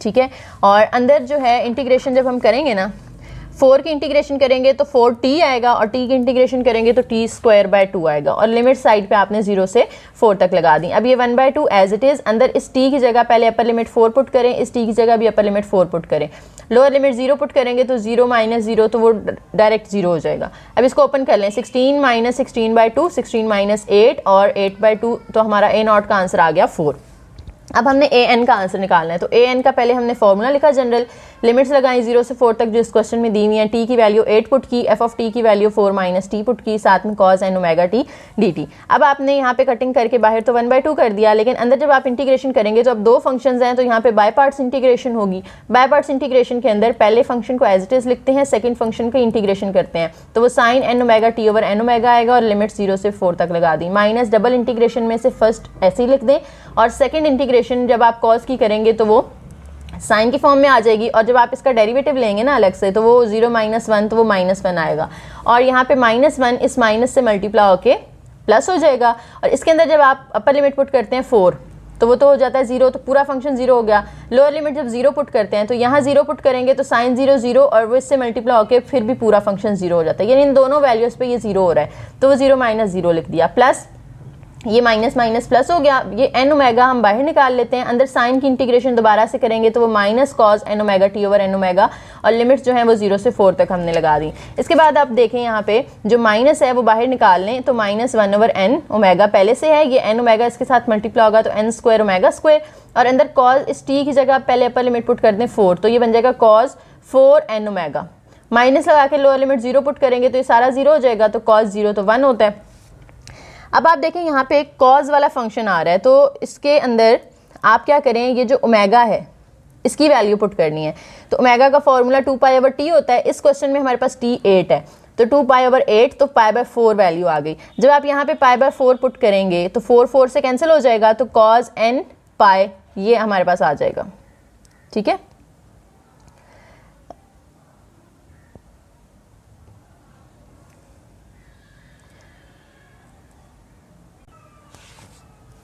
ठीक है और अंदर जो है इंटीग्रेशन जब हम करेंगे ना फोर की इंटीग्रेशन करेंगे तो फोर टी आएगा और टी की इंटीग्रेशन करेंगे तो टी स्क्वायर बाय टू आएगा और लिमिट साइड पे आपने जीरो से फोर तक लगा दी अब ये one by two as it is अंदर इस टी की जगह पहले अपर लिमिट फोर पुट करें इस टी की जगह भी अपर लिमिट फोर पुट करें लोअर लिमिट जीरो पुट करेंगे तो जीरो माइनस जीरो तो वो डायरेक्ट जीरो हो जाएगा अब इसको ओपन कर लें sixteen minus sixteen by two sixteen minus eight और एट बाई टू तो हमारा ए नॉट का आंसर आ गया फोर अब हमने ए एन का आंसर निकालना है तो ए एन का पहले हमने फॉर्मूला लिखा जनरल लिमिट्स लगाई जीरो से फोर तक जो इस क्वेश्चन में दी हुई है टी की वैल्यू एट पुट की एफ ऑफ टी की value four minus t put की साथ में cos N omega T D t अब आपने यहाँ पे कटिंग करके बाहर तो वन बाई टू कर दिया लेकिन अंदर जब आप इंटीग्रेशन करेंगे तो अब दो फंक्शन हैं तो यहाँ पे बाय पार्ट्स इंटीग्रेशन होगी बाय पार्ट्स इंटीग्रेशन के अंदर पहले फंक्शन को एज इट इज लिखते हैं सेकेंड फंक्शन का इंटीग्रेशन करते हैं तो वो sine N omega T over N omega आएगा और लिमिट जीरो से फोर तक लगा दी माइनस डबल इंटीग्रेशन में से फर्स्ट ऐसे ही लिख दें और सेकेंड इंटीग्रेशन इक्वेशन जब आप कॉस की करेंगे तो वो साइन के फॉर्म में आ जाएगी और जब आप इसका डेरिवेटिव लेंगे ना अलग से तो वो जीरो माइनस वन तो वो माइनस वन आएगा और यहाँ पे माइनस वन इस माइनस से मल्टीप्लाई होके प्लस हो जाएगा और इसके अंदर जब आप अपर लिमिट पुट करते हैं फोर तो वो तो हो जाता है ज़ीरो तो पूरा फंक्शन ज़ीरो हो गया लोअर लिमिट जब ज़ीरो पुट करते हैं तो यहाँ ज़ीरो पुट करेंगे तो साइन ज़ीरो ज़ीरो और वो इससे मल्टीप्लाई होकर फिर भी पूरा फंक्शन ज़ीरो हो जाता है यानी इन दोनों वैल्यूज़ पे ये ज़ीरो हो रहा है तो वो ज़ीरो माइनस ज़ीरो लिख दिया प्लस ये माइनस माइनस प्लस हो गया ये एन ओमेगा हम बाहर निकाल लेते हैं अंदर साइन की इंटीग्रेशन दोबारा से करेंगे तो वो minus cos N omega T over N omega और लिमिट्स जो है वो जीरो से फोर तक हमने लगा दी इसके बाद आप देखें यहाँ पे जो माइनस है वो बाहर निकाल लें तो minus one over N omega पहले से है ये एन ओमेगा इसके साथ मल्टीप्लाई होगा तो एन स्क्वायर ओमेगा स्क्वायर और अंदर कॉज इस टी की जगह पहले अपर लिमिट पुट कर दें फोर तो ये बन जाएगा cos four n omega minus लगा के लोअर लिमिट जीरो पुट करेंगे तो ये सारा जीरो हो जाएगा तो कॉज जीरो तो वन होता है अब आप देखें यहाँ पे एक कॉज वाला फंक्शन आ रहा है तो इसके अंदर आप क्या करें ये जो ओमेगा है इसकी वैल्यू पुट करनी है तो ओमेगा का formula two pi over t होता है इस क्वेश्चन में हमारे पास टी एट है तो टू पाई ओवर एट तो पाई बाय फोर वैल्यू आ गई जब आप यहाँ पे पाई बाय फोर पुट करेंगे तो फोर फोर से कैंसिल हो जाएगा तो कॉज एन पाए ये हमारे पास आ जाएगा ठीक है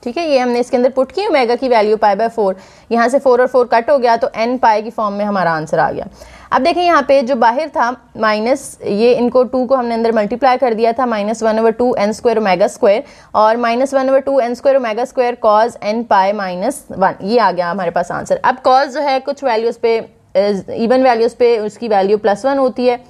ठीक है ये हमने इसके अंदर पुट की ओमेगा की वैल्यू पाई बाय फोर यहाँ से फोर और फोर कट हो गया तो एन पाई की फॉर्म में हमारा आंसर आ गया अब देखें यहाँ पे जो बाहर था माइनस ये इनको टू को हमने अंदर मल्टीप्लाई कर दिया था minus one over two n square omega square और minus one over two n square omega square cos n pi minus one ये आ गया हमारे पास आंसर अब कॉज जो है कुछ वैल्यूज़ पे इवन वैल्यूज़ पे उसकी वैल्यू प्लस वन होती है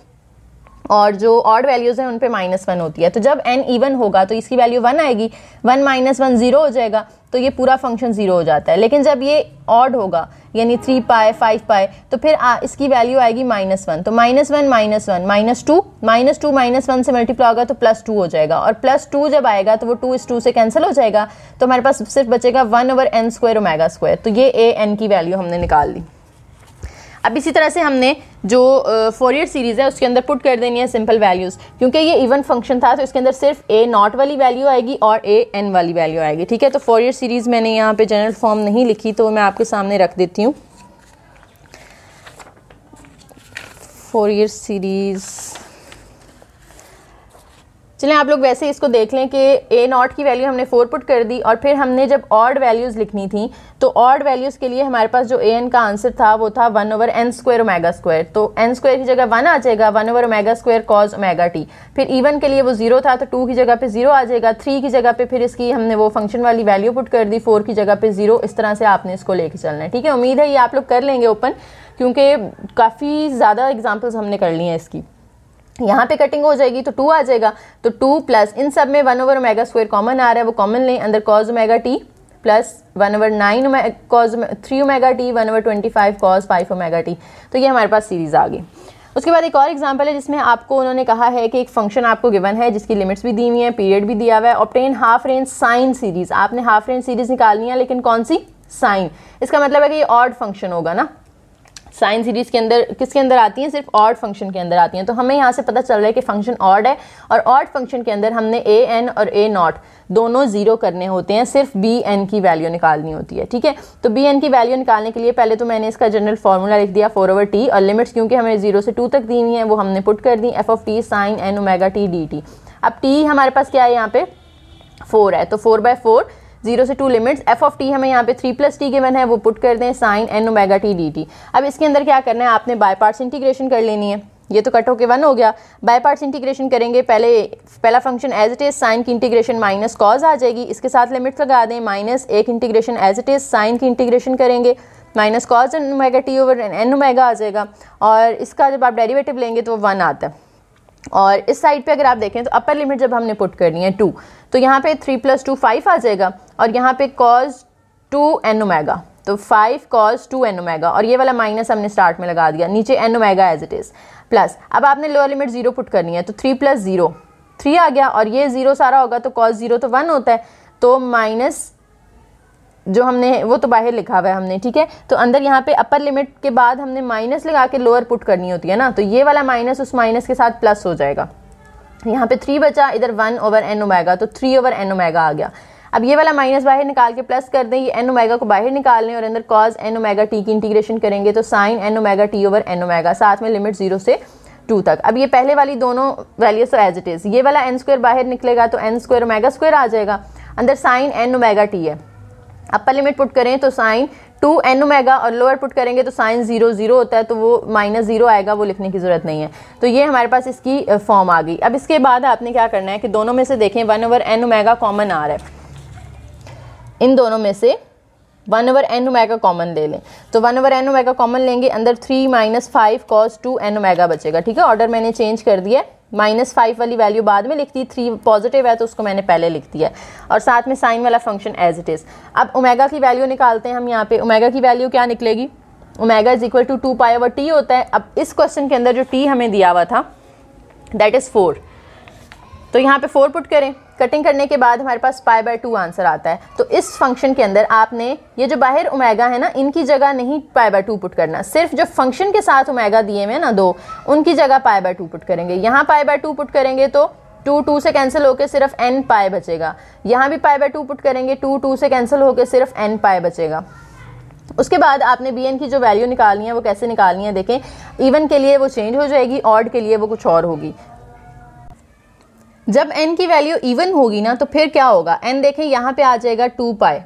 और जो ऑड वैल्यूज़ हैं उन पे माइनस वन होती है तो जब एन इवन होगा तो इसकी वैल्यू वन आएगी वन माइनस वन ज़ीरो हो जाएगा तो ये पूरा फंक्शन ज़ीरो हो जाता है लेकिन जब ये ऑड होगा यानी थ्री पाए फाइव पाए तो फिर आ, इसकी वैल्यू आएगी माइनस वन तो minus one minus one minus two minus two minus one से मल्टीप्लाई होगा तो प्लस टू हो जाएगा और प्लस टू जब आएगा तो वो टू इस टू से कैंसिल हो जाएगा तो हमारे पास सिर्फ बचेगा one over N square omega square तो ये ए एन की वैल्यू हमने निकाल ली अब इसी तरह से हमने जो फोर ईयर सीरीज़ है उसके अंदर पुट कर देनी है सिंपल वैल्यूज़ क्योंकि ये इवन फंक्शन था तो इसके अंदर सिर्फ ए नॉट वाली वैल्यू आएगी और ए एन वाली वैल्यू आएगी ठीक है तो फोर ईयर सीरीज़ मैंने यहाँ पे जनरल फॉर्म नहीं लिखी तो मैं आपके सामने रख देती हूँ ईयर सीरीज़ चलें आप लोग वैसे इसको देख लें कि ए नॉट की वैल्यू हमने फोर पुट कर दी और फिर हमने जब ऑड वैल्यूज़ लिखनी थी तो ऑड वैल्यूज़ के लिए हमारे पास जो ए एन का आंसर था वो था one over N square omega square तो एन स्क्वायर की जगह वन आ जाएगा one over omega square cos omega t फिर इवन के लिए वो जीरो था तो टू की जगह पे जीरो आ जाएगा थ्री की जगह पे फिर इसकी हमने वो फंक्शन वाली वैल्यू पुट कर दी फोर की जगह पे जीरो इस तरह से आपने इसको लेके चलना है ठीक है उम्मीद है ये आप लोग कर लेंगे ओपन क्योंकि काफ़ी ज़्यादा एग्जाम्पल्स हमने कर ली हैं इसकी यहाँ पे कटिंग हो जाएगी तो टू आ जाएगा तो टू प्लस इन सब में one over omega square common आ रहा है वो कॉमन लें अंदर cos omega T plus one over nine cos three omega t one over twenty five cos five omega t तो ये हमारे पास सीरीज़ आ गई उसके बाद एक और एग्जांपल है जिसमें आपको उन्होंने कहा है कि एक फंक्शन आपको गिवन है जिसकी लिमिट्स भी दी हुई हैं पीरियड भी दिया हुआ है obtain half range sine series आपने हाफ रेंज सीरीज़ निकालनी है लेकिन कौन सी साइन इसका मतलब है कि ये ऑड फंक्शन होगा ना साइन सीरीज़ के अंदर किसके अंदर आती हैं सिर्फ ऑर्ड फंक्शन के अंदर आती हैं तो हमें यहाँ से पता चल रहा है कि फंक्शन ऑर्ड है और ऑर्ड फंक्शन के अंदर हमने ए एन और ए नॉट दोनों ज़ीरो करने होते हैं सिर्फ बी एन की वैल्यू निकालनी होती है ठीक है तो बी एन की वैल्यू निकालने के लिए पहले तो मैंने इसका जनरल फार्मूला लिख दिया फोर ओवर टी और लिमिट्स क्योंकि हमें जीरो से टू तक दी हुई वो हमने पुट कर दी f of T sine N omega T D t अब टी हमारे पास क्या है यहाँ पे फोर है तो फोर बाय फोर जीरो से two limits F of t हमें यहाँ पे थ्री प्लस टी गिवन है वो पुट कर दें sine N omega T D t अब इसके अंदर क्या करना है आपने बाय पार्ट्स इंटीग्रेशन कर लेनी है ये तो कट होके वन हो गया बाय पार्ट्स इंटीग्रेशन करेंगे पहले पहला function as it is sine की इंटीग्रेशन माइनस कॉज आ जाएगी इसके साथ लिमिट्स लगा दें माइनस एक integration as it is sine की इंटीग्रेशन करेंगे minus cos N omega T over N omega आ जाएगा और इसका जब आप डेरिवेटिव लेंगे तो वो वन आता है और इस साइड पे अगर आप देखें तो अपर लिमिट जब हमने पुट करनी है टू तो यहाँ पे थ्री प्लस टू फाइव आ जाएगा और यहाँ पे कॉज टू एन ओमेगा तो five cos two n omega और ये वाला माइनस हमने स्टार्ट में लगा दिया नीचे n omega as it is plus अब आपने लोअर लिमिट ज़ीरो पुट करनी है तो थ्री प्लस ज़ीरो थ्री आ गया और ये ज़ीरो सारा होगा तो कॉज ज़ीरो तो वन होता है तो माइनस जो हमने वो तो बाहर लिखा हुआ है हमने ठीक है तो अंदर यहाँ पे अपर लिमिट के बाद हमने माइनस लगा के लोअर पुट करनी होती है ना तो ये वाला माइनस उस माइनस के साथ प्लस हो जाएगा यहाँ पे थ्री बचा इधर वन ओवर एन ओमेगा तो थ्री ओवर एन ओमेगा आ गया अब ये वाला माइनस बाहर निकाल के प्लस कर दें ये एन ओमेगा को बाहर निकाल लें और अंदर कॉज एन ओमेगा टी की इंटीग्रेशन करेंगे तो sine N omega T over N omega साथ में लिमिट जीरो से टू तक अब ये पहले वाली दोनों वैल्यूज तो एज इट इज़ ये वाला एन स्क्वायर बाहर निकलेगा तो एन स्क्वायर ओमेगा स्क्वायर आ जाएगा अंदर साइन एन ओमेगा टी है अपर लिमिट पुट करें तो साइन टू एन ओमेगा और लोअर पुट करेंगे तो साइन जीरो जीरो होता है तो वो माइनस जीरो आएगा वो लिखने की ज़रूरत नहीं है तो ये हमारे पास इसकी फॉर्म आ गई अब इसके बाद आपने क्या करना है कि दोनों में से देखें one over N omega common आ रहा है इन दोनों में से one over N omega common ले लें तो one over N omega common लेंगे अंदर three minus five cos two n omega बचेगा ठीक है ऑर्डर मैंने चेंज कर दिया माइनस फाइव वाली वैल्यू बाद में लिख दी थ्री पॉजिटिव है तो उसको मैंने पहले लिख दिया है और साथ में साइन वाला फंक्शन एज इट इज़ अब ओमेगा की वैल्यू निकालते हैं हम यहाँ पे ओमेगा की वैल्यू क्या निकलेगी omega is equal to two pi over t होता है अब इस क्वेश्चन के अंदर जो टी हमें दिया हुआ था दैट इज़ फोर तो यहाँ पे फोर पुट करें कटिंग करने के बाद हमारे पास पाई बाय टू आंसर आता है तो इस फंक्शन के अंदर आपने ये जो बाहर उमेगा है ना इनकी जगह नहीं पाई बाय टू पुट करना सिर्फ जो फंक्शन के साथ उमेगा दिए हुए ना दो उनकी जगह पाई बाय टू पुट करेंगे यहाँ पाई बाय टू पुट करेंगे तो टू टू से कैंसिल होकर सिर्फ एन पाए बचेगा यहाँ भी पाई बाय टू पुट करेंगे टू टू से कैंसिल होकर सिर्फ एन पाए बचेगा उसके बाद आपने बी एन की जो वैल्यू निकालनी है वो कैसे निकालनी है देखें इवन के लिए वो चेंज हो जाएगी ऑड के लिए वो कुछ और होगी जब एन की वैल्यू इवन होगी ना तो फिर क्या होगा एन देखें यहाँ पे आ जाएगा टू पाए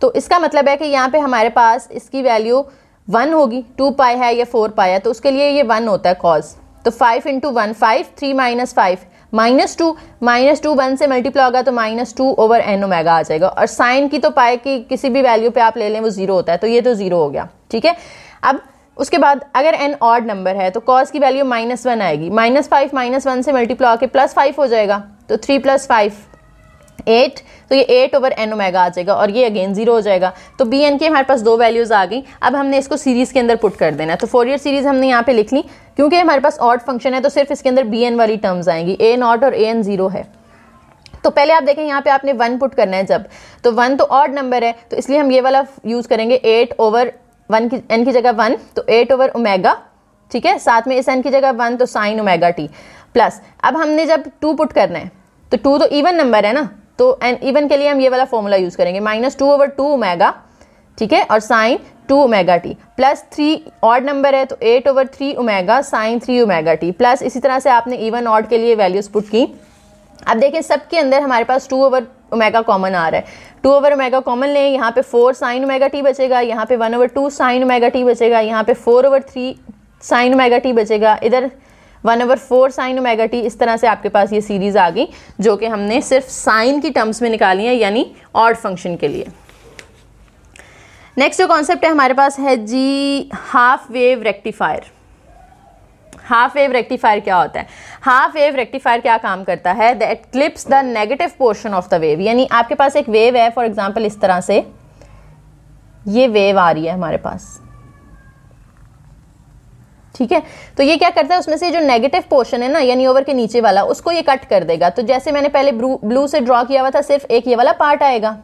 तो इसका मतलब है कि यहाँ पे हमारे पास इसकी वैल्यू वन होगी टू पाए है या फोर पाए है तो उसके लिए ये वन होता है कॉज तो five into one five three minus five minus two minus two one से मल्टीप्लाई होगा तो minus two over N omega आ जाएगा और साइन की तो पाए की किसी भी वैल्यू पे आप ले लें वो जीरो होता है तो ये तो जीरो हो गया ठीक है अब उसके बाद अगर एन ऑड नंबर है तो कॉज की वैल्यू माइनस वन आएगी माइनस फाइव माइनस वन से मल्टीप्लाई होकर प्लस फाइव हो जाएगा तो थ्री प्लस फाइव एट तो ये एट ओवर एन ओमेगा आ जाएगा और ये अगेन जीरो हो जाएगा तो बी एन के हमारे पास दो वैल्यूज़ आ गई अब हमने इसको सीरीज़ के अंदर पुट कर देना तो फोर ईयर सीरीज़ हमने यहाँ पे लिख ली क्योंकि हमारे पास ऑड फंक्शन है तो सिर्फ इसके अंदर बी एन वाली टर्म्स आएंगी ए नॉट और ए एन जीरो है तो पहले आप देखें यहाँ पे आपने वन पुट करना है जब तो वन तो ऑड नंबर है तो इसलिए हम ये वाला यूज़ करेंगे एट ओवर वन की एन की जगह वन तो एट ओवर ओमेगा ठीक है साथ में इस एन की जगह वन तो साइन ओमेगा टी प्लस अब हमने जब टू पुट करना है तो टू तो इवन नंबर है ना तो एन इवन के लिए हम ये वाला फॉर्मूला यूज़ करेंगे minus two over two omega ठीक है और sine two omega T plus three odd number है तो eight over three omega sine three omega T plus इसी तरह से आपने इवन ऑड के लिए वैल्यूज़ पुट की अब देखिए सबके अंदर हमारे पास टू ओवर ओमेगा कॉमन आ रहा है टू ओवर ओमेगा कॉमन लें यहाँ पे फोर साइन ओमेगा टी बचेगा यहाँ पे one over two sine omega t बचेगा यहाँ पे four over three sine omega t बचेगा इधर one over four sine omega t इस तरह से आपके पास ये सीरीज़ आ गई जो कि हमने सिर्फ साइन की टर्म्स में निकाली है यानी ऑड फंक्शन के लिए नेक्स्ट जो कॉन्सेप्ट है हमारे पास है जी half wave rectifier half wave rectifier क्या होता है हाफ वेव रेक्टिफायर क्या काम करता है that clips the negative portion of the wave यानी आपके पास एक वेव है फॉर एग्जाम्पल इस तरह से ये वेव आ रही है हमारे पास ठीक है तो ये क्या करता है उसमें से जो नेगेटिव पोर्शन है ना यानी ओवर के नीचे वाला उसको ये कट कर देगा तो जैसे मैंने पहले ब्लू से ड्रॉ किया हुआ था सिर्फ एक ये वाला पार्ट आएगा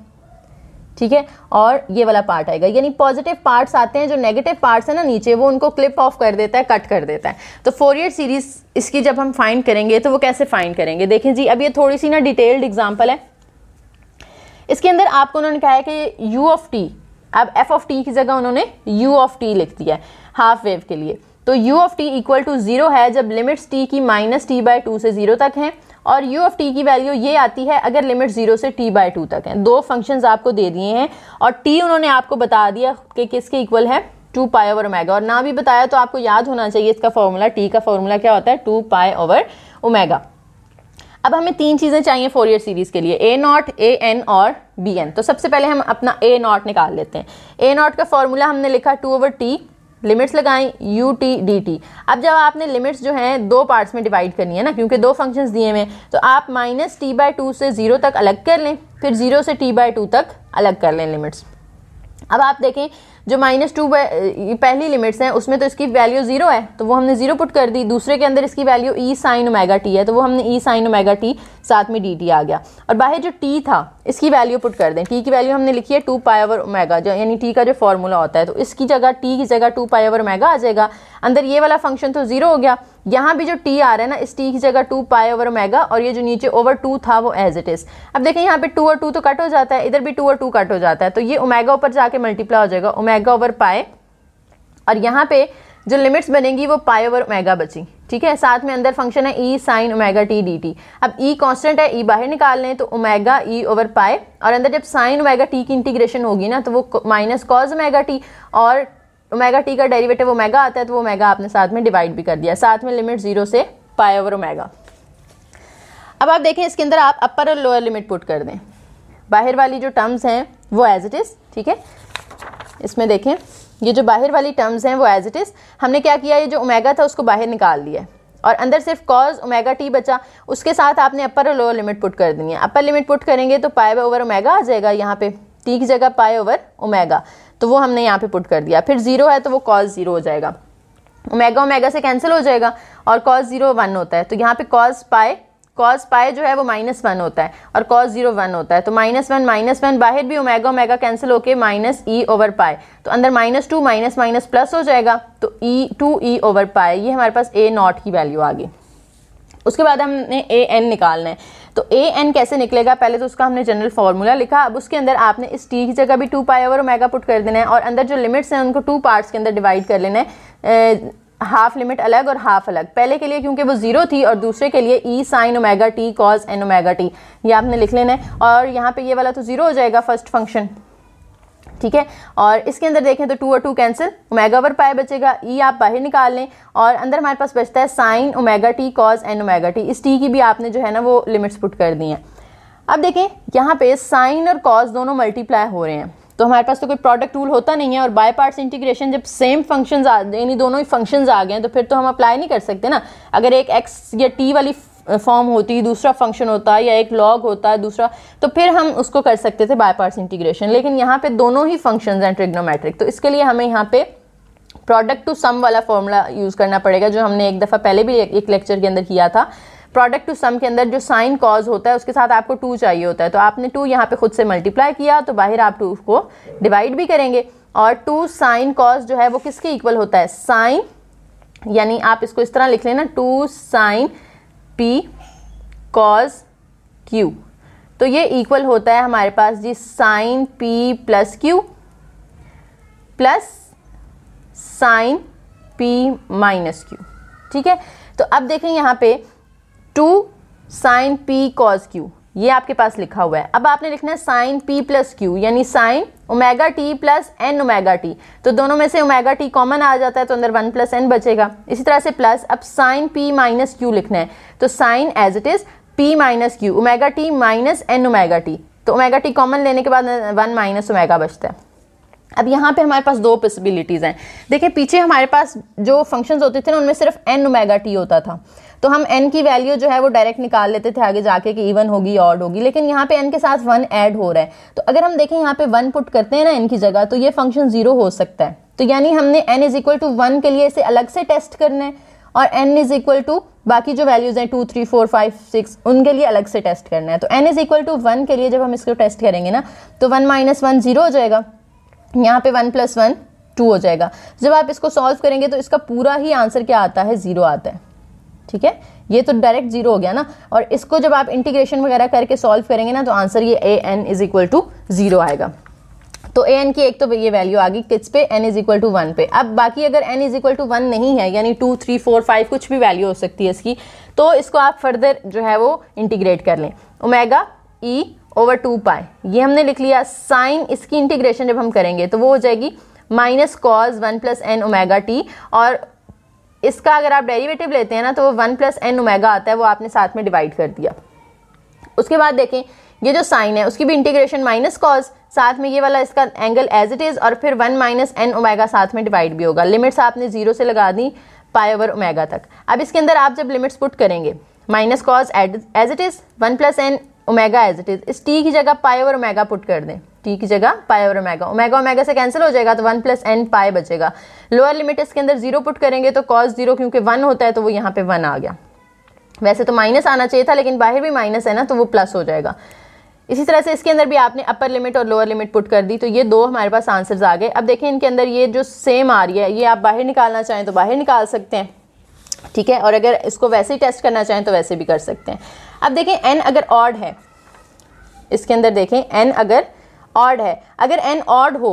ठीक है और ये वाला पार्ट आएगा यानी पॉजिटिव पार्ट्स आते हैं जो नेगेटिव पार्ट्स हैं ना नीचे वो उनको क्लिप ऑफ कर देता है कट कर देता है तो फोर ईयर सीरीज इसकी जब हम फाइंड करेंगे तो वो कैसे फाइंड करेंगे देखें जी अब ये थोड़ी सी ना डिटेल्ड एग्जाम्पल है इसके अंदर आपको उन्होंने कहा है कि यू ऑफ टी अब एफ ऑफ टी की जगह उन्होंने यू ऑफ टी लिख दिया है हाफ वेव के लिए तो u of t equal to zero है जब लिमिट्स टी की माइनस टी बाय टू से जीरो तक हैं और यू ऑफ टी की वैल्यू ये आती है अगर लिमिट जीरो से टी बाय टू तक है दो फंक्शन आपको दे दिए हैं और टी उन्होंने आपको बता दिया कि किसके इक्वल है टू पाई ओवर ओमेगा और ना भी बताया तो आपको याद होना चाहिए इसका फॉर्मूला टी का फॉर्मूला क्या होता है टू पाई ओवर ओमेगा अब हमें तीन चीज़ें चाहिए फोर ईयर सीरीज़ के लिए ए नॉट ए एन और बी एन तो सबसे पहले हम अपना ए नॉट निकाल लेते हैं ए नॉट का फॉर्मूला हमने लिखा टू ओवर टी लिमिट्स लगाएं यू टी डी टी अब जब आपने लिमिट्स जो हैं दो पार्ट्स में डिवाइड करनी है ना क्योंकि दो फंक्शंस दिए हुए हैं तो आप माइनस टी बाई टू से ज़ीरो तक अलग कर लें फिर ज़ीरो से टी बाई टू तक अलग कर लें लिमिट्स अब आप देखें जो माइनस टू पहली लिमिट्स हैं उसमें तो इसकी वैल्यू जीरो है तो वो हमने जीरो पुट कर दी दूसरे के अंदर इसकी value e sine omega t है तो वो हमने ई साइन ओमेगा टी साथ में डी टी आ गया और बाहर जो टी था इसकी वैल्यू पुट कर दें टी की वैल्यू हमने लिखी है टू पाई ओवर ओमेगा जो यानी टी का जो फॉर्मूला होता है तो इसकी जगह टी की जगह टू पाई ओवर ओमेगा आ जाएगा अंदर ये वाला फंक्शन तो जीरो हो गया यहाँ भी जो टी आ रहा है ना इस टी की जगह टू पाई ओवर ओमेगा और ये जो नीचे ओवर टू था वो एज इट इज़ अब देखें यहाँ पे टू और टू तो कट हो जाता है इधर भी टू और टू कट हो जाता है तो ये ओमेगा ऊपर जाके मल्टीप्लाई हो जाएगा ओमेगा ओवर पाए और यहाँ पे जो लिमिट्स बनेंगी वो पाए ओवर ओमेगा बची ठीक है साथ में अंदर फंक्शन है e sine omega T D t अब ई कॉन्स्टेंट कांस्टेंट है ई e बाहर निकाल लें तो ओमेगा ई ओवर पाए और अंदर जब साइन ओमेगा टी की इंटीग्रेशन होगी ना तो वो माइनस कॉज ओमेगा टी और ओमेगा टी का डेरिवेटिव ओमेगा आता है तो वो ओमेगा आपने साथ में डिवाइड भी कर दिया साथ में लिमिट जीरो से पाई ओवर ओमेगा अब आप देखें इसके अंदर आप अपर और लोअर लिमिट पुट कर दें बाहर वाली जो टर्म्स हैं वो एज इट इज़ ठीक है इसमें देखें ये जो बाहर वाली टर्म्स हैं वो एज इट इज़ हमने क्या किया ये जो ओमेगा था उसको बाहर निकाल दिया और अंदर सिर्फ कॉज ओमेगा टी बचा उसके साथ आपने अपर और लोअर लिमिट पुट कर देनी है अपर लिमिट पुट करेंगे तो पाए ओवर ओमेगा आ जाएगा यहाँ पे टी की जगह पाए ओवर ओमेगा तो वो हमने यहाँ पे पुट कर दिया फिर ज़ीरो है तो वो कॉज ज़ीरो हो जाएगा ओमेगा ओमेगा से कैंसिल हो जाएगा और कॉज ज़ीरो वन होता है तो यहाँ पे कॉज पाए कॉज पाए जो है वो माइनस वन होता है और कॉज जीरो वन होता है तो माइनस वन माइनस वन बाहर भी ओमेगा ओमेगा कैंसिल होके माइनस ई ओवर पाए तो अंदर minus two minus minus plus हो जाएगा तो ई टू ई ओवर पाए ये हमारे पास ए नॉट की वैल्यू आ गई उसके बाद हमने ए एन निकालना है तो ए एन कैसे निकलेगा पहले तो उसका हमने जनरल फॉर्मूला लिखा अब उसके अंदर आपने इस टी की जगह भी two pi over omega put कर देना है और अंदर जो लिमिट्स हैं उनको टू पार्ट्स के अंदर डिवाइड कर लेना है हाफ लिमिट अलग और हाफ अलग पहले के लिए क्योंकि वो जीरो थी और दूसरे के लिए e sine omega t cos N omega t ये आपने लिख लेना है और यहाँ पे ये वाला तो जीरो हो जाएगा फर्स्ट फंक्शन ठीक है और इसके अंदर देखें तो टू और टू कैंसिल ओमेगा पर पाए बचेगा ई e आप बाहर निकाल लें और अंदर हमारे पास बचता है sine omega t cos N omega t इस टी की भी आपने जो है ना वो लिमिट्स पुट कर दी हैं अब देखें यहाँ पे साइन और कॉज दोनों मल्टीप्लाई हो रहे हैं तो हमारे पास तो कोई प्रोडक्ट रूल होता नहीं है और बाय पार्ट्स इंटीग्रेशन जब सेम फंक्शंस आ यानी दोनों ही फंक्शंस आ गए हैं तो फिर तो हम अप्लाई नहीं कर सकते ना अगर एक एक्स या टी वाली फॉर्म होती है दूसरा फंक्शन होता है या एक लॉग होता है दूसरा तो फिर हम उसको कर सकते थे बाय पार्ट्स इंटीग्रेशन लेकिन यहाँ पे दोनों ही फंक्शंस हैं ट्रिग्नोमेट्रिक तो इसके लिए हमें यहाँ पे प्रोडक्ट टू सम वाला फॉर्मूला यूज़ करना पड़ेगा जो हमने एक दफ़ा पहले भी एक लेक्चर के अंदर किया था प्रोडक्ट टू सम के अंदर जो साइन कॉज होता है उसके साथ आपको टू चाहिए होता है तो आपने टू यहाँ पे खुद से मल्टीप्लाई किया तो बाहर आप टू को डिवाइड भी करेंगे और टू साइन कॉज जो है वो किसके इक्वल होता है साइन यानी आप इसको इस तरह लिख लेना two sine p cos q तो ये इक्वल होता है हमारे पास जी sine p plus q plus sine p minus q ठीक है तो अब देखें यहाँ पे two sine p cos q ये आपके पास लिखा हुआ है अब आपने लिखना है साइन पी प्लस क्यू यानी sine omega T plus n omega t तो दोनों में से ओमेगा टी कॉमन आ जाता है तो अंदर वन प्लस एन बचेगा इसी तरह से प्लस अब साइन पी माइनस क्यू लिखना है तो sine as it is p minus q omega t minus n omega t तो ओमेगा टी कॉमन लेने के बाद वन माइनस ओमेगा बचता है अब यहाँ पे हमारे पास दो पॉसिबिलिटीज़ हैं देखिए पीछे हमारे पास जो फंक्शंस होते थे ना उनमें सिर्फ एन ओमेगा टी होता था तो हम एन की वैल्यू जो है वो डायरेक्ट निकाल लेते थे आगे जाके कि इवन होगी ऑड होगी लेकिन यहाँ पे एन के साथ वन ऐड हो रहा है तो अगर हम देखें यहाँ पे वन पुट करते हैं ना एन की जगह तो ये फंक्शन जीरो हो सकता है तो यानी हमने N is equal to one के लिए इसे अलग से टेस्ट करना है और एन इज इक्वल टू बाकी जो वैल्यूज़ हैं two three four five six उनके लिए अलग से टेस्ट करना है तो n is equal to one के लिए जब हम इसको टेस्ट करेंगे ना तो वन माइनस वन जीरो हो जाएगा यहाँ पे वन प्लस वन टू हो जाएगा जब आप इसको सॉल्व करेंगे तो इसका पूरा ही आंसर क्या आता है ज़ीरो आता है ठीक है ये तो डायरेक्ट जीरो हो गया ना और इसको जब आप इंटीग्रेशन वगैरह करके सॉल्व करेंगे ना तो आंसर ये a n is equal to zero आएगा तो ए एन की एक तो ये वैल्यू आ गई किस पे n is equal to one पे अब बाकी अगर N is equal to one नहीं है यानी टू थ्री फोर फाइव कुछ भी वैल्यू हो सकती है इसकी तो इसको आप फर्दर जो है वो इंटीग्रेट कर लें ओमेगा ई ओवर टू पाए ये हमने लिख लिया साइन इसकी इंटीग्रेशन जब हम करेंगे तो वो हो जाएगी minus cos one plus n omega T और इसका अगर आप डेरिवेटिव लेते हैं ना तो वो वन प्लस एन ओमेगा आता है वो आपने साथ में डिवाइड कर दिया उसके बाद देखें ये जो साइन है उसकी भी इंटीग्रेशन माइनस कॉज साथ में ये वाला इसका एंगल एज इट इज़ और फिर वन माइनस एन ओमेगा साथ में डिवाइड भी होगा लिमिट्स आपने जीरो से लगा दी पाई ओवर ओमेगा तक अब इसके अंदर आप जब लिमिट्स पुट करेंगे minus cos as it is one plus n omega as it is इस टी की जगह पाई और ओमेगा पुट कर दें टी की जगह पाई और ओमेगा ओमेगा ओमेगा से कैंसिल हो जाएगा तो वन प्लस एन पाई बचेगा लोअर लिमिट इसके अंदर जीरो पुट करेंगे तो कॉस जीरो क्योंकि वन होता है तो वो यहाँ पे वन आ गया वैसे तो माइनस आना चाहिए था लेकिन बाहर भी माइनस है ना तो वो प्लस हो जाएगा इसी तरह से इसके अंदर भी आपने अपर लिमिट और लोअर लिमिट पुट कर दी तो ये दो हमारे पास आंसर्स आ गए अब देखें इनके अंदर ये जो सेम आ रही है ये आप बाहर निकालना चाहें तो बाहर निकाल सकते हैं ठीक है और अगर इसको वैसे ही टेस्ट करना चाहें तो वैसे भी कर सकते हैं अब देखें एन अगर ऑड है इसके अंदर देखें एन अगर ऑड है अगर एन ऑड हो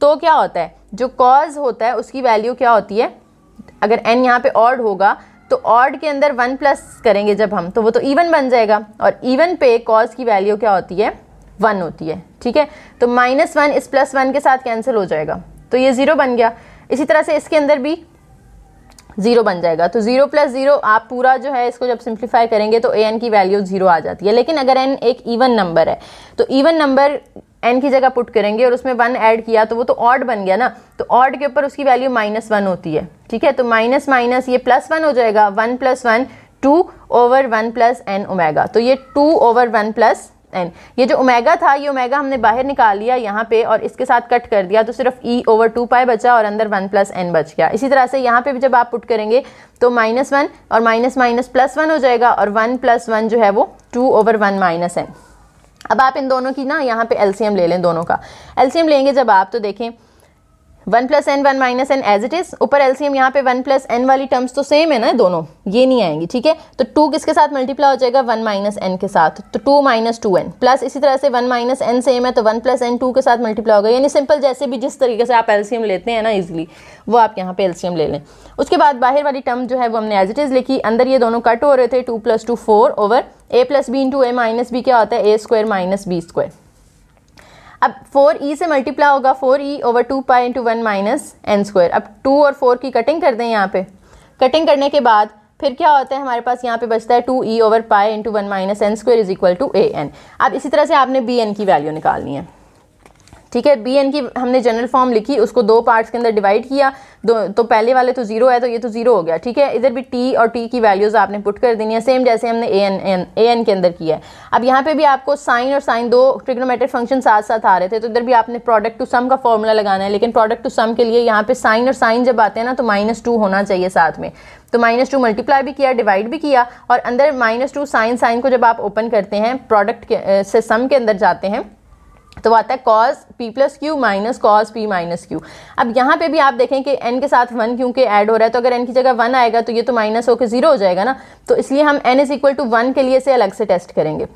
तो क्या होता है जो कॉज होता है उसकी वैल्यू क्या होती है अगर एन यहाँ पे ऑड होगा तो ऑड के अंदर वन प्लस करेंगे जब हम तो वो तो इवन बन जाएगा और इवन पे कॉज की वैल्यू क्या होती है वन होती है ठीक है तो माइनस वन इस प्लस वन के साथ कैंसिल हो जाएगा तो ये ज़ीरो बन गया इसी तरह से इसके अंदर भी ज़ीरो बन जाएगा तो ज़ीरो प्लस ज़ीरो आप पूरा जो है इसको जब सिंप्लीफाई करेंगे तो ए एन की वैल्यू ज़ीरो आ जाती है लेकिन अगर एन एक इवन नंबर है तो इवन नंबर एन की जगह पुट करेंगे और उसमें वन ऐड किया तो वो तो ऑड बन गया ना तो ऑड के ऊपर उसकी वैल्यू माइनस वन होती है ठीक है तो माइनस माइनस ये प्लस वन हो जाएगा one plus one two over one plus n omega तो ये two over one plus n ये जो ओमेगा था ये ओमेगा हमने बाहर निकाल लिया यहाँ पे और इसके साथ कट कर दिया तो सिर्फ ई ओवर टू पाए बचा और अंदर वन प्लस एन बच गया इसी तरह से यहाँ पे भी जब आप पुट करेंगे तो माइनस वन और माइनस माइनस प्लस वन हो जाएगा और वन प्लस वन जो है वो two over one minus n अब आप इन दोनों की ना यहाँ पे एलसीएम ले लें दोनों का एलसीएम लेंगे जब आप तो देखें one plus n one minus n as it is ऊपर एलसीएम यहाँ पे वन प्लस एन वाली टर्म्स तो सेम है ना दोनों ये नहीं आएंगी ठीक है तो टू किसके साथ मल्टीप्लाई हो जाएगा वन माइनस एन के साथ तो two minus two n plus इसी तरह से वन माइनस एन सेम है तो वन प्लस एन टू के साथ मल्टीप्लाई होगा यानी सिंपल जैसे भी जिस तरीके से आप एलसीएम लेते हैं ना इजिली वो आप यहाँ पे एलसीएम ले लें उसके बाद बाहर वाली टर्म जो है वो हमने एज इट इज लिखी अंदर ये दोनों कट हो रहे थे two plus two four over A plus B into A minus B क्या होता है A square minus B square अब फोर ई e से मल्टीप्लाई होगा four E over two pi into one minus N square अब two और four की cutting कर दें यहाँ पे कटिंग करने के बाद फिर क्या होता है हमारे पास यहाँ पे बचता है two E over pi into one minus N square is equal to A N अब इसी तरह से आपने बी एन की वैल्यू निकालनी है ठीक है बी एन की हमने जनरल फॉर्म लिखी उसको दो पार्ट्स के अंदर डिवाइड किया दो तो पहले वाले तो जीरो है तो ये तो जीरो हो गया ठीक है इधर भी टी और टी की वैल्यूज़ आपने पुट कर देनी है सेम जैसे हमने A N N A N के अंदर किया है अब यहाँ पे भी आपको साइन और साइन दो ट्रिग्नोमेट्रिक फंक्शन साथ साथ आ रहे थे तो इधर भी आपने प्रोडक्ट टू सम का फॉर्मूला लगाना है लेकिन प्रोडक्ट टू सम के लिए यहाँ पे साइन और साइन जब आते हैं ना तो माइनस टू होना चाहिए साथ में तो माइनस टू मल्टीप्लाई भी किया डिवाइड भी किया और अंदर माइनस टू साइन साइन को जब आप ओपन करते हैं प्रोडक्ट से सम के अंदर जाते हैं तो आता है cos P plus Q minus cos P minus Q अब यहाँ पे भी आप देखें कि एन के साथ वन क्योंकि ऐड हो रहा है तो अगर एन की जगह वन आएगा तो ये तो माइनस होकर जीरो हो जाएगा ना तो इसलिए हम N is equal to one के लिए इसे अलग से टेस्ट करेंगे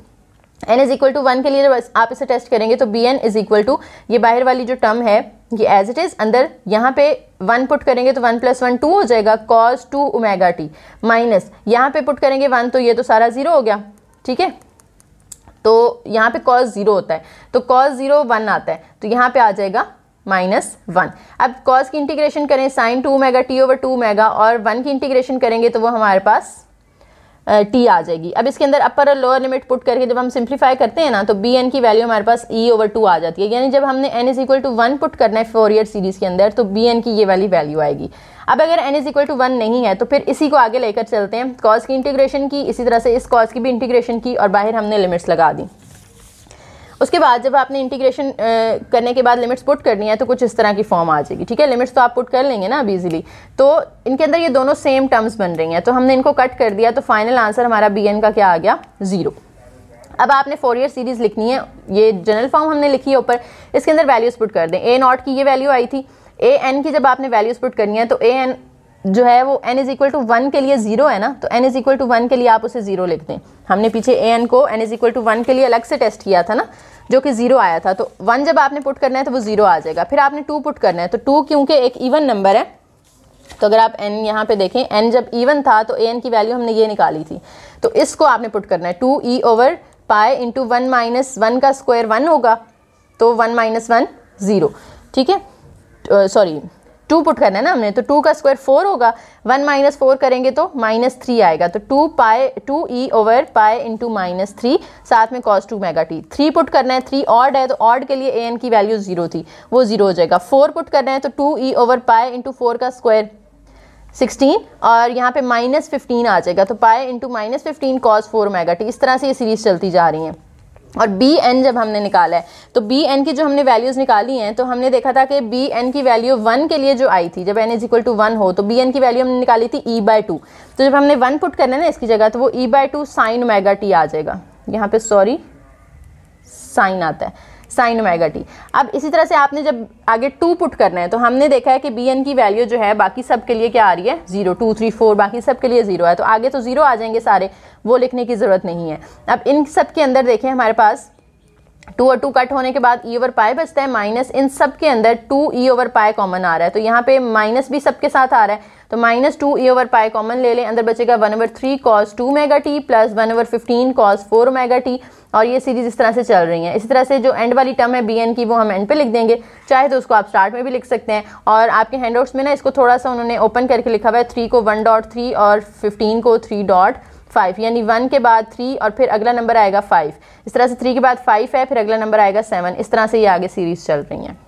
N is equal to one के लिए जब आप इसे टेस्ट करेंगे तो B N is equal to ये बाहर वाली जो टर्म है ये एज इट इज़ अंदर यहाँ पे वन पुट करेंगे तो वन प्लस वन टू हो जाएगा cos two omega T minus यहाँ पे पुट करेंगे वन तो ये तो सारा जीरो हो गया ठीक है तो यहाँ पे कॉस ज़ीरो होता है तो कॉस ज़ीरो वन आता है तो यहाँ पे आ जाएगा माइनस वन अब कॉस की इंटीग्रेशन करें sine two omega T over two omega और वन की इंटीग्रेशन करेंगे तो वो हमारे पास टी आ जाएगी अब इसके अंदर अपर और लोअर लिमिट पुट करके जब हम सिंप्लीफाई करते हैं ना तो बी एन की वैल्यू हमारे पास ई ओवर टू आ जाती है यानी जब हमने N is equal to one put करना है फोर ईयर सीरीज़ के अंदर तो बी एन की ये वाली वैल्यू आएगी अब अगर N is equal to one नहीं है तो फिर इसी को आगे लेकर चलते हैं कॉज की इंटीग्रेशन की इसी तरह से इस कॉज की भी इंटीग्रेशन की और बाहर हमने लिमिट्स लगा दी उसके बाद जब आपने इंटीग्रेशन करने के बाद लिमिट्स पुट करनी है तो कुछ इस तरह की फॉर्म आ जाएगी ठीक है लिमिट्स तो आप पुट कर लेंगे ना अब ईजिली तो इनके अंदर ये दोनों सेम टर्म्स बन रही हैं तो हमने इनको कट कर दिया तो फाइनल आंसर हमारा बी का क्या आ गया ज़ीरो अब आपने फोर ईयर सीरीज़ लिखनी है ये जनरल फॉर्म हमने लिखी है ऊपर इसके अंदर वैल्यूज़ पुट कर दें ए नॉट की ये वैल्यू आई थी ए एन की जब आपने वैल्यूज़ पुट करनी है तो ए एन जो है वो N is equal to one के लिए जीरो है ना तो N is equal to one के लिए आप उसे जीरो लिख दें हमने पीछे ए एन को N is equal to one के लिए अलग से टेस्ट किया था ना जो कि जीरो आया था तो वन जब आपने पुट करना है तो वो जीरो आ जाएगा फिर आपने टू पुट करना है तो टू क्योंकि एक इवन नंबर है तो अगर आप एन यहाँ पे देखें एन जब इवन था तो ए एन की वैल्यू हमने ये निकाली थी तो इसको आपने पुट करना है two E over pi into one minus one का स्क्वायर वन होगा तो वन माइनस वन ज़ीरो ठीक है सॉरी टू पुट करना है ना हमने तो टू का स्क्वायर फोर होगा वन माइनस फोर करेंगे तो माइनस थ्री आएगा तो two pi two E over pi into minus three साथ में cos two omega T three put करना है थ्री ऑड है तो ऑड के लिए ए एन की वैल्यू जीरो थी वो जीरो हो जाएगा फोर पुट करना है तो two E over pi into four का स्क्वायर सिक्सटीन और यहाँ पे माइनस फिफ्टीन आ जाएगा तो pi into minus fifteen cos four omega T इस तरह से ये सीरीज चलती जा रही है और बी एन जब हमने निकाला है तो बी एन की जो हमने वैल्यूज़ निकाली हैं तो हमने देखा था कि बी एन की वैल्यू वन के लिए जो आई थी जब N is equal to one हो तो बी एन की वैल्यू हमने निकाली थी ई बाय टू तो जब हमने वन पुट करना है ना इसकी जगह तो वो E by two sine omega T आ जाएगा यहाँ पे सॉरी साइन आता है साइन ओमेगा टी अब इसी तरह से आपने जब आगे टू पुट करना है तो हमने देखा है कि बी एन की वैल्यू जो है बाकी सब के लिए क्या आ रही है जीरो टू थ्री फोर बाकी सब के लिए जीरो है तो आगे तो जीरो आ जाएंगे सारे वो लिखने की ज़रूरत नहीं है अब इन सब के अंदर देखें हमारे पास टू और टू कट होने के बाद ई ओवर पाए बचता है माइनस इन सब के अंदर two E over pi common आ रहा है तो यहाँ पे माइनस भी सबके साथ आ रहा है तो minus two E over pi common ले लें अंदर बचेगा one over three cos two omega T plus one over fifteen cos four omega T और ये सीरीज इस तरह से चल रही है इसी तरह से जो एंड वाली टर्म है बी एन की वो हम एंड पे लिख देंगे चाहे तो उसको आप स्टार्ट में भी लिख सकते हैं और आपके हैंड में ना इसको थोड़ा सा उन्होंने ओपन करके लिखा हुआ है थ्री को वन डॉट थ्री और फिफ्टीन को थ्री डॉट फाइव यानी वन के बाद थ्री और फिर अगला नंबर आएगा फाइव इस तरह से थ्री के बाद फाइव है फिर अगला नंबर आएगा सेवन इस तरह से ये आगे सीरीज़ चल रही हैं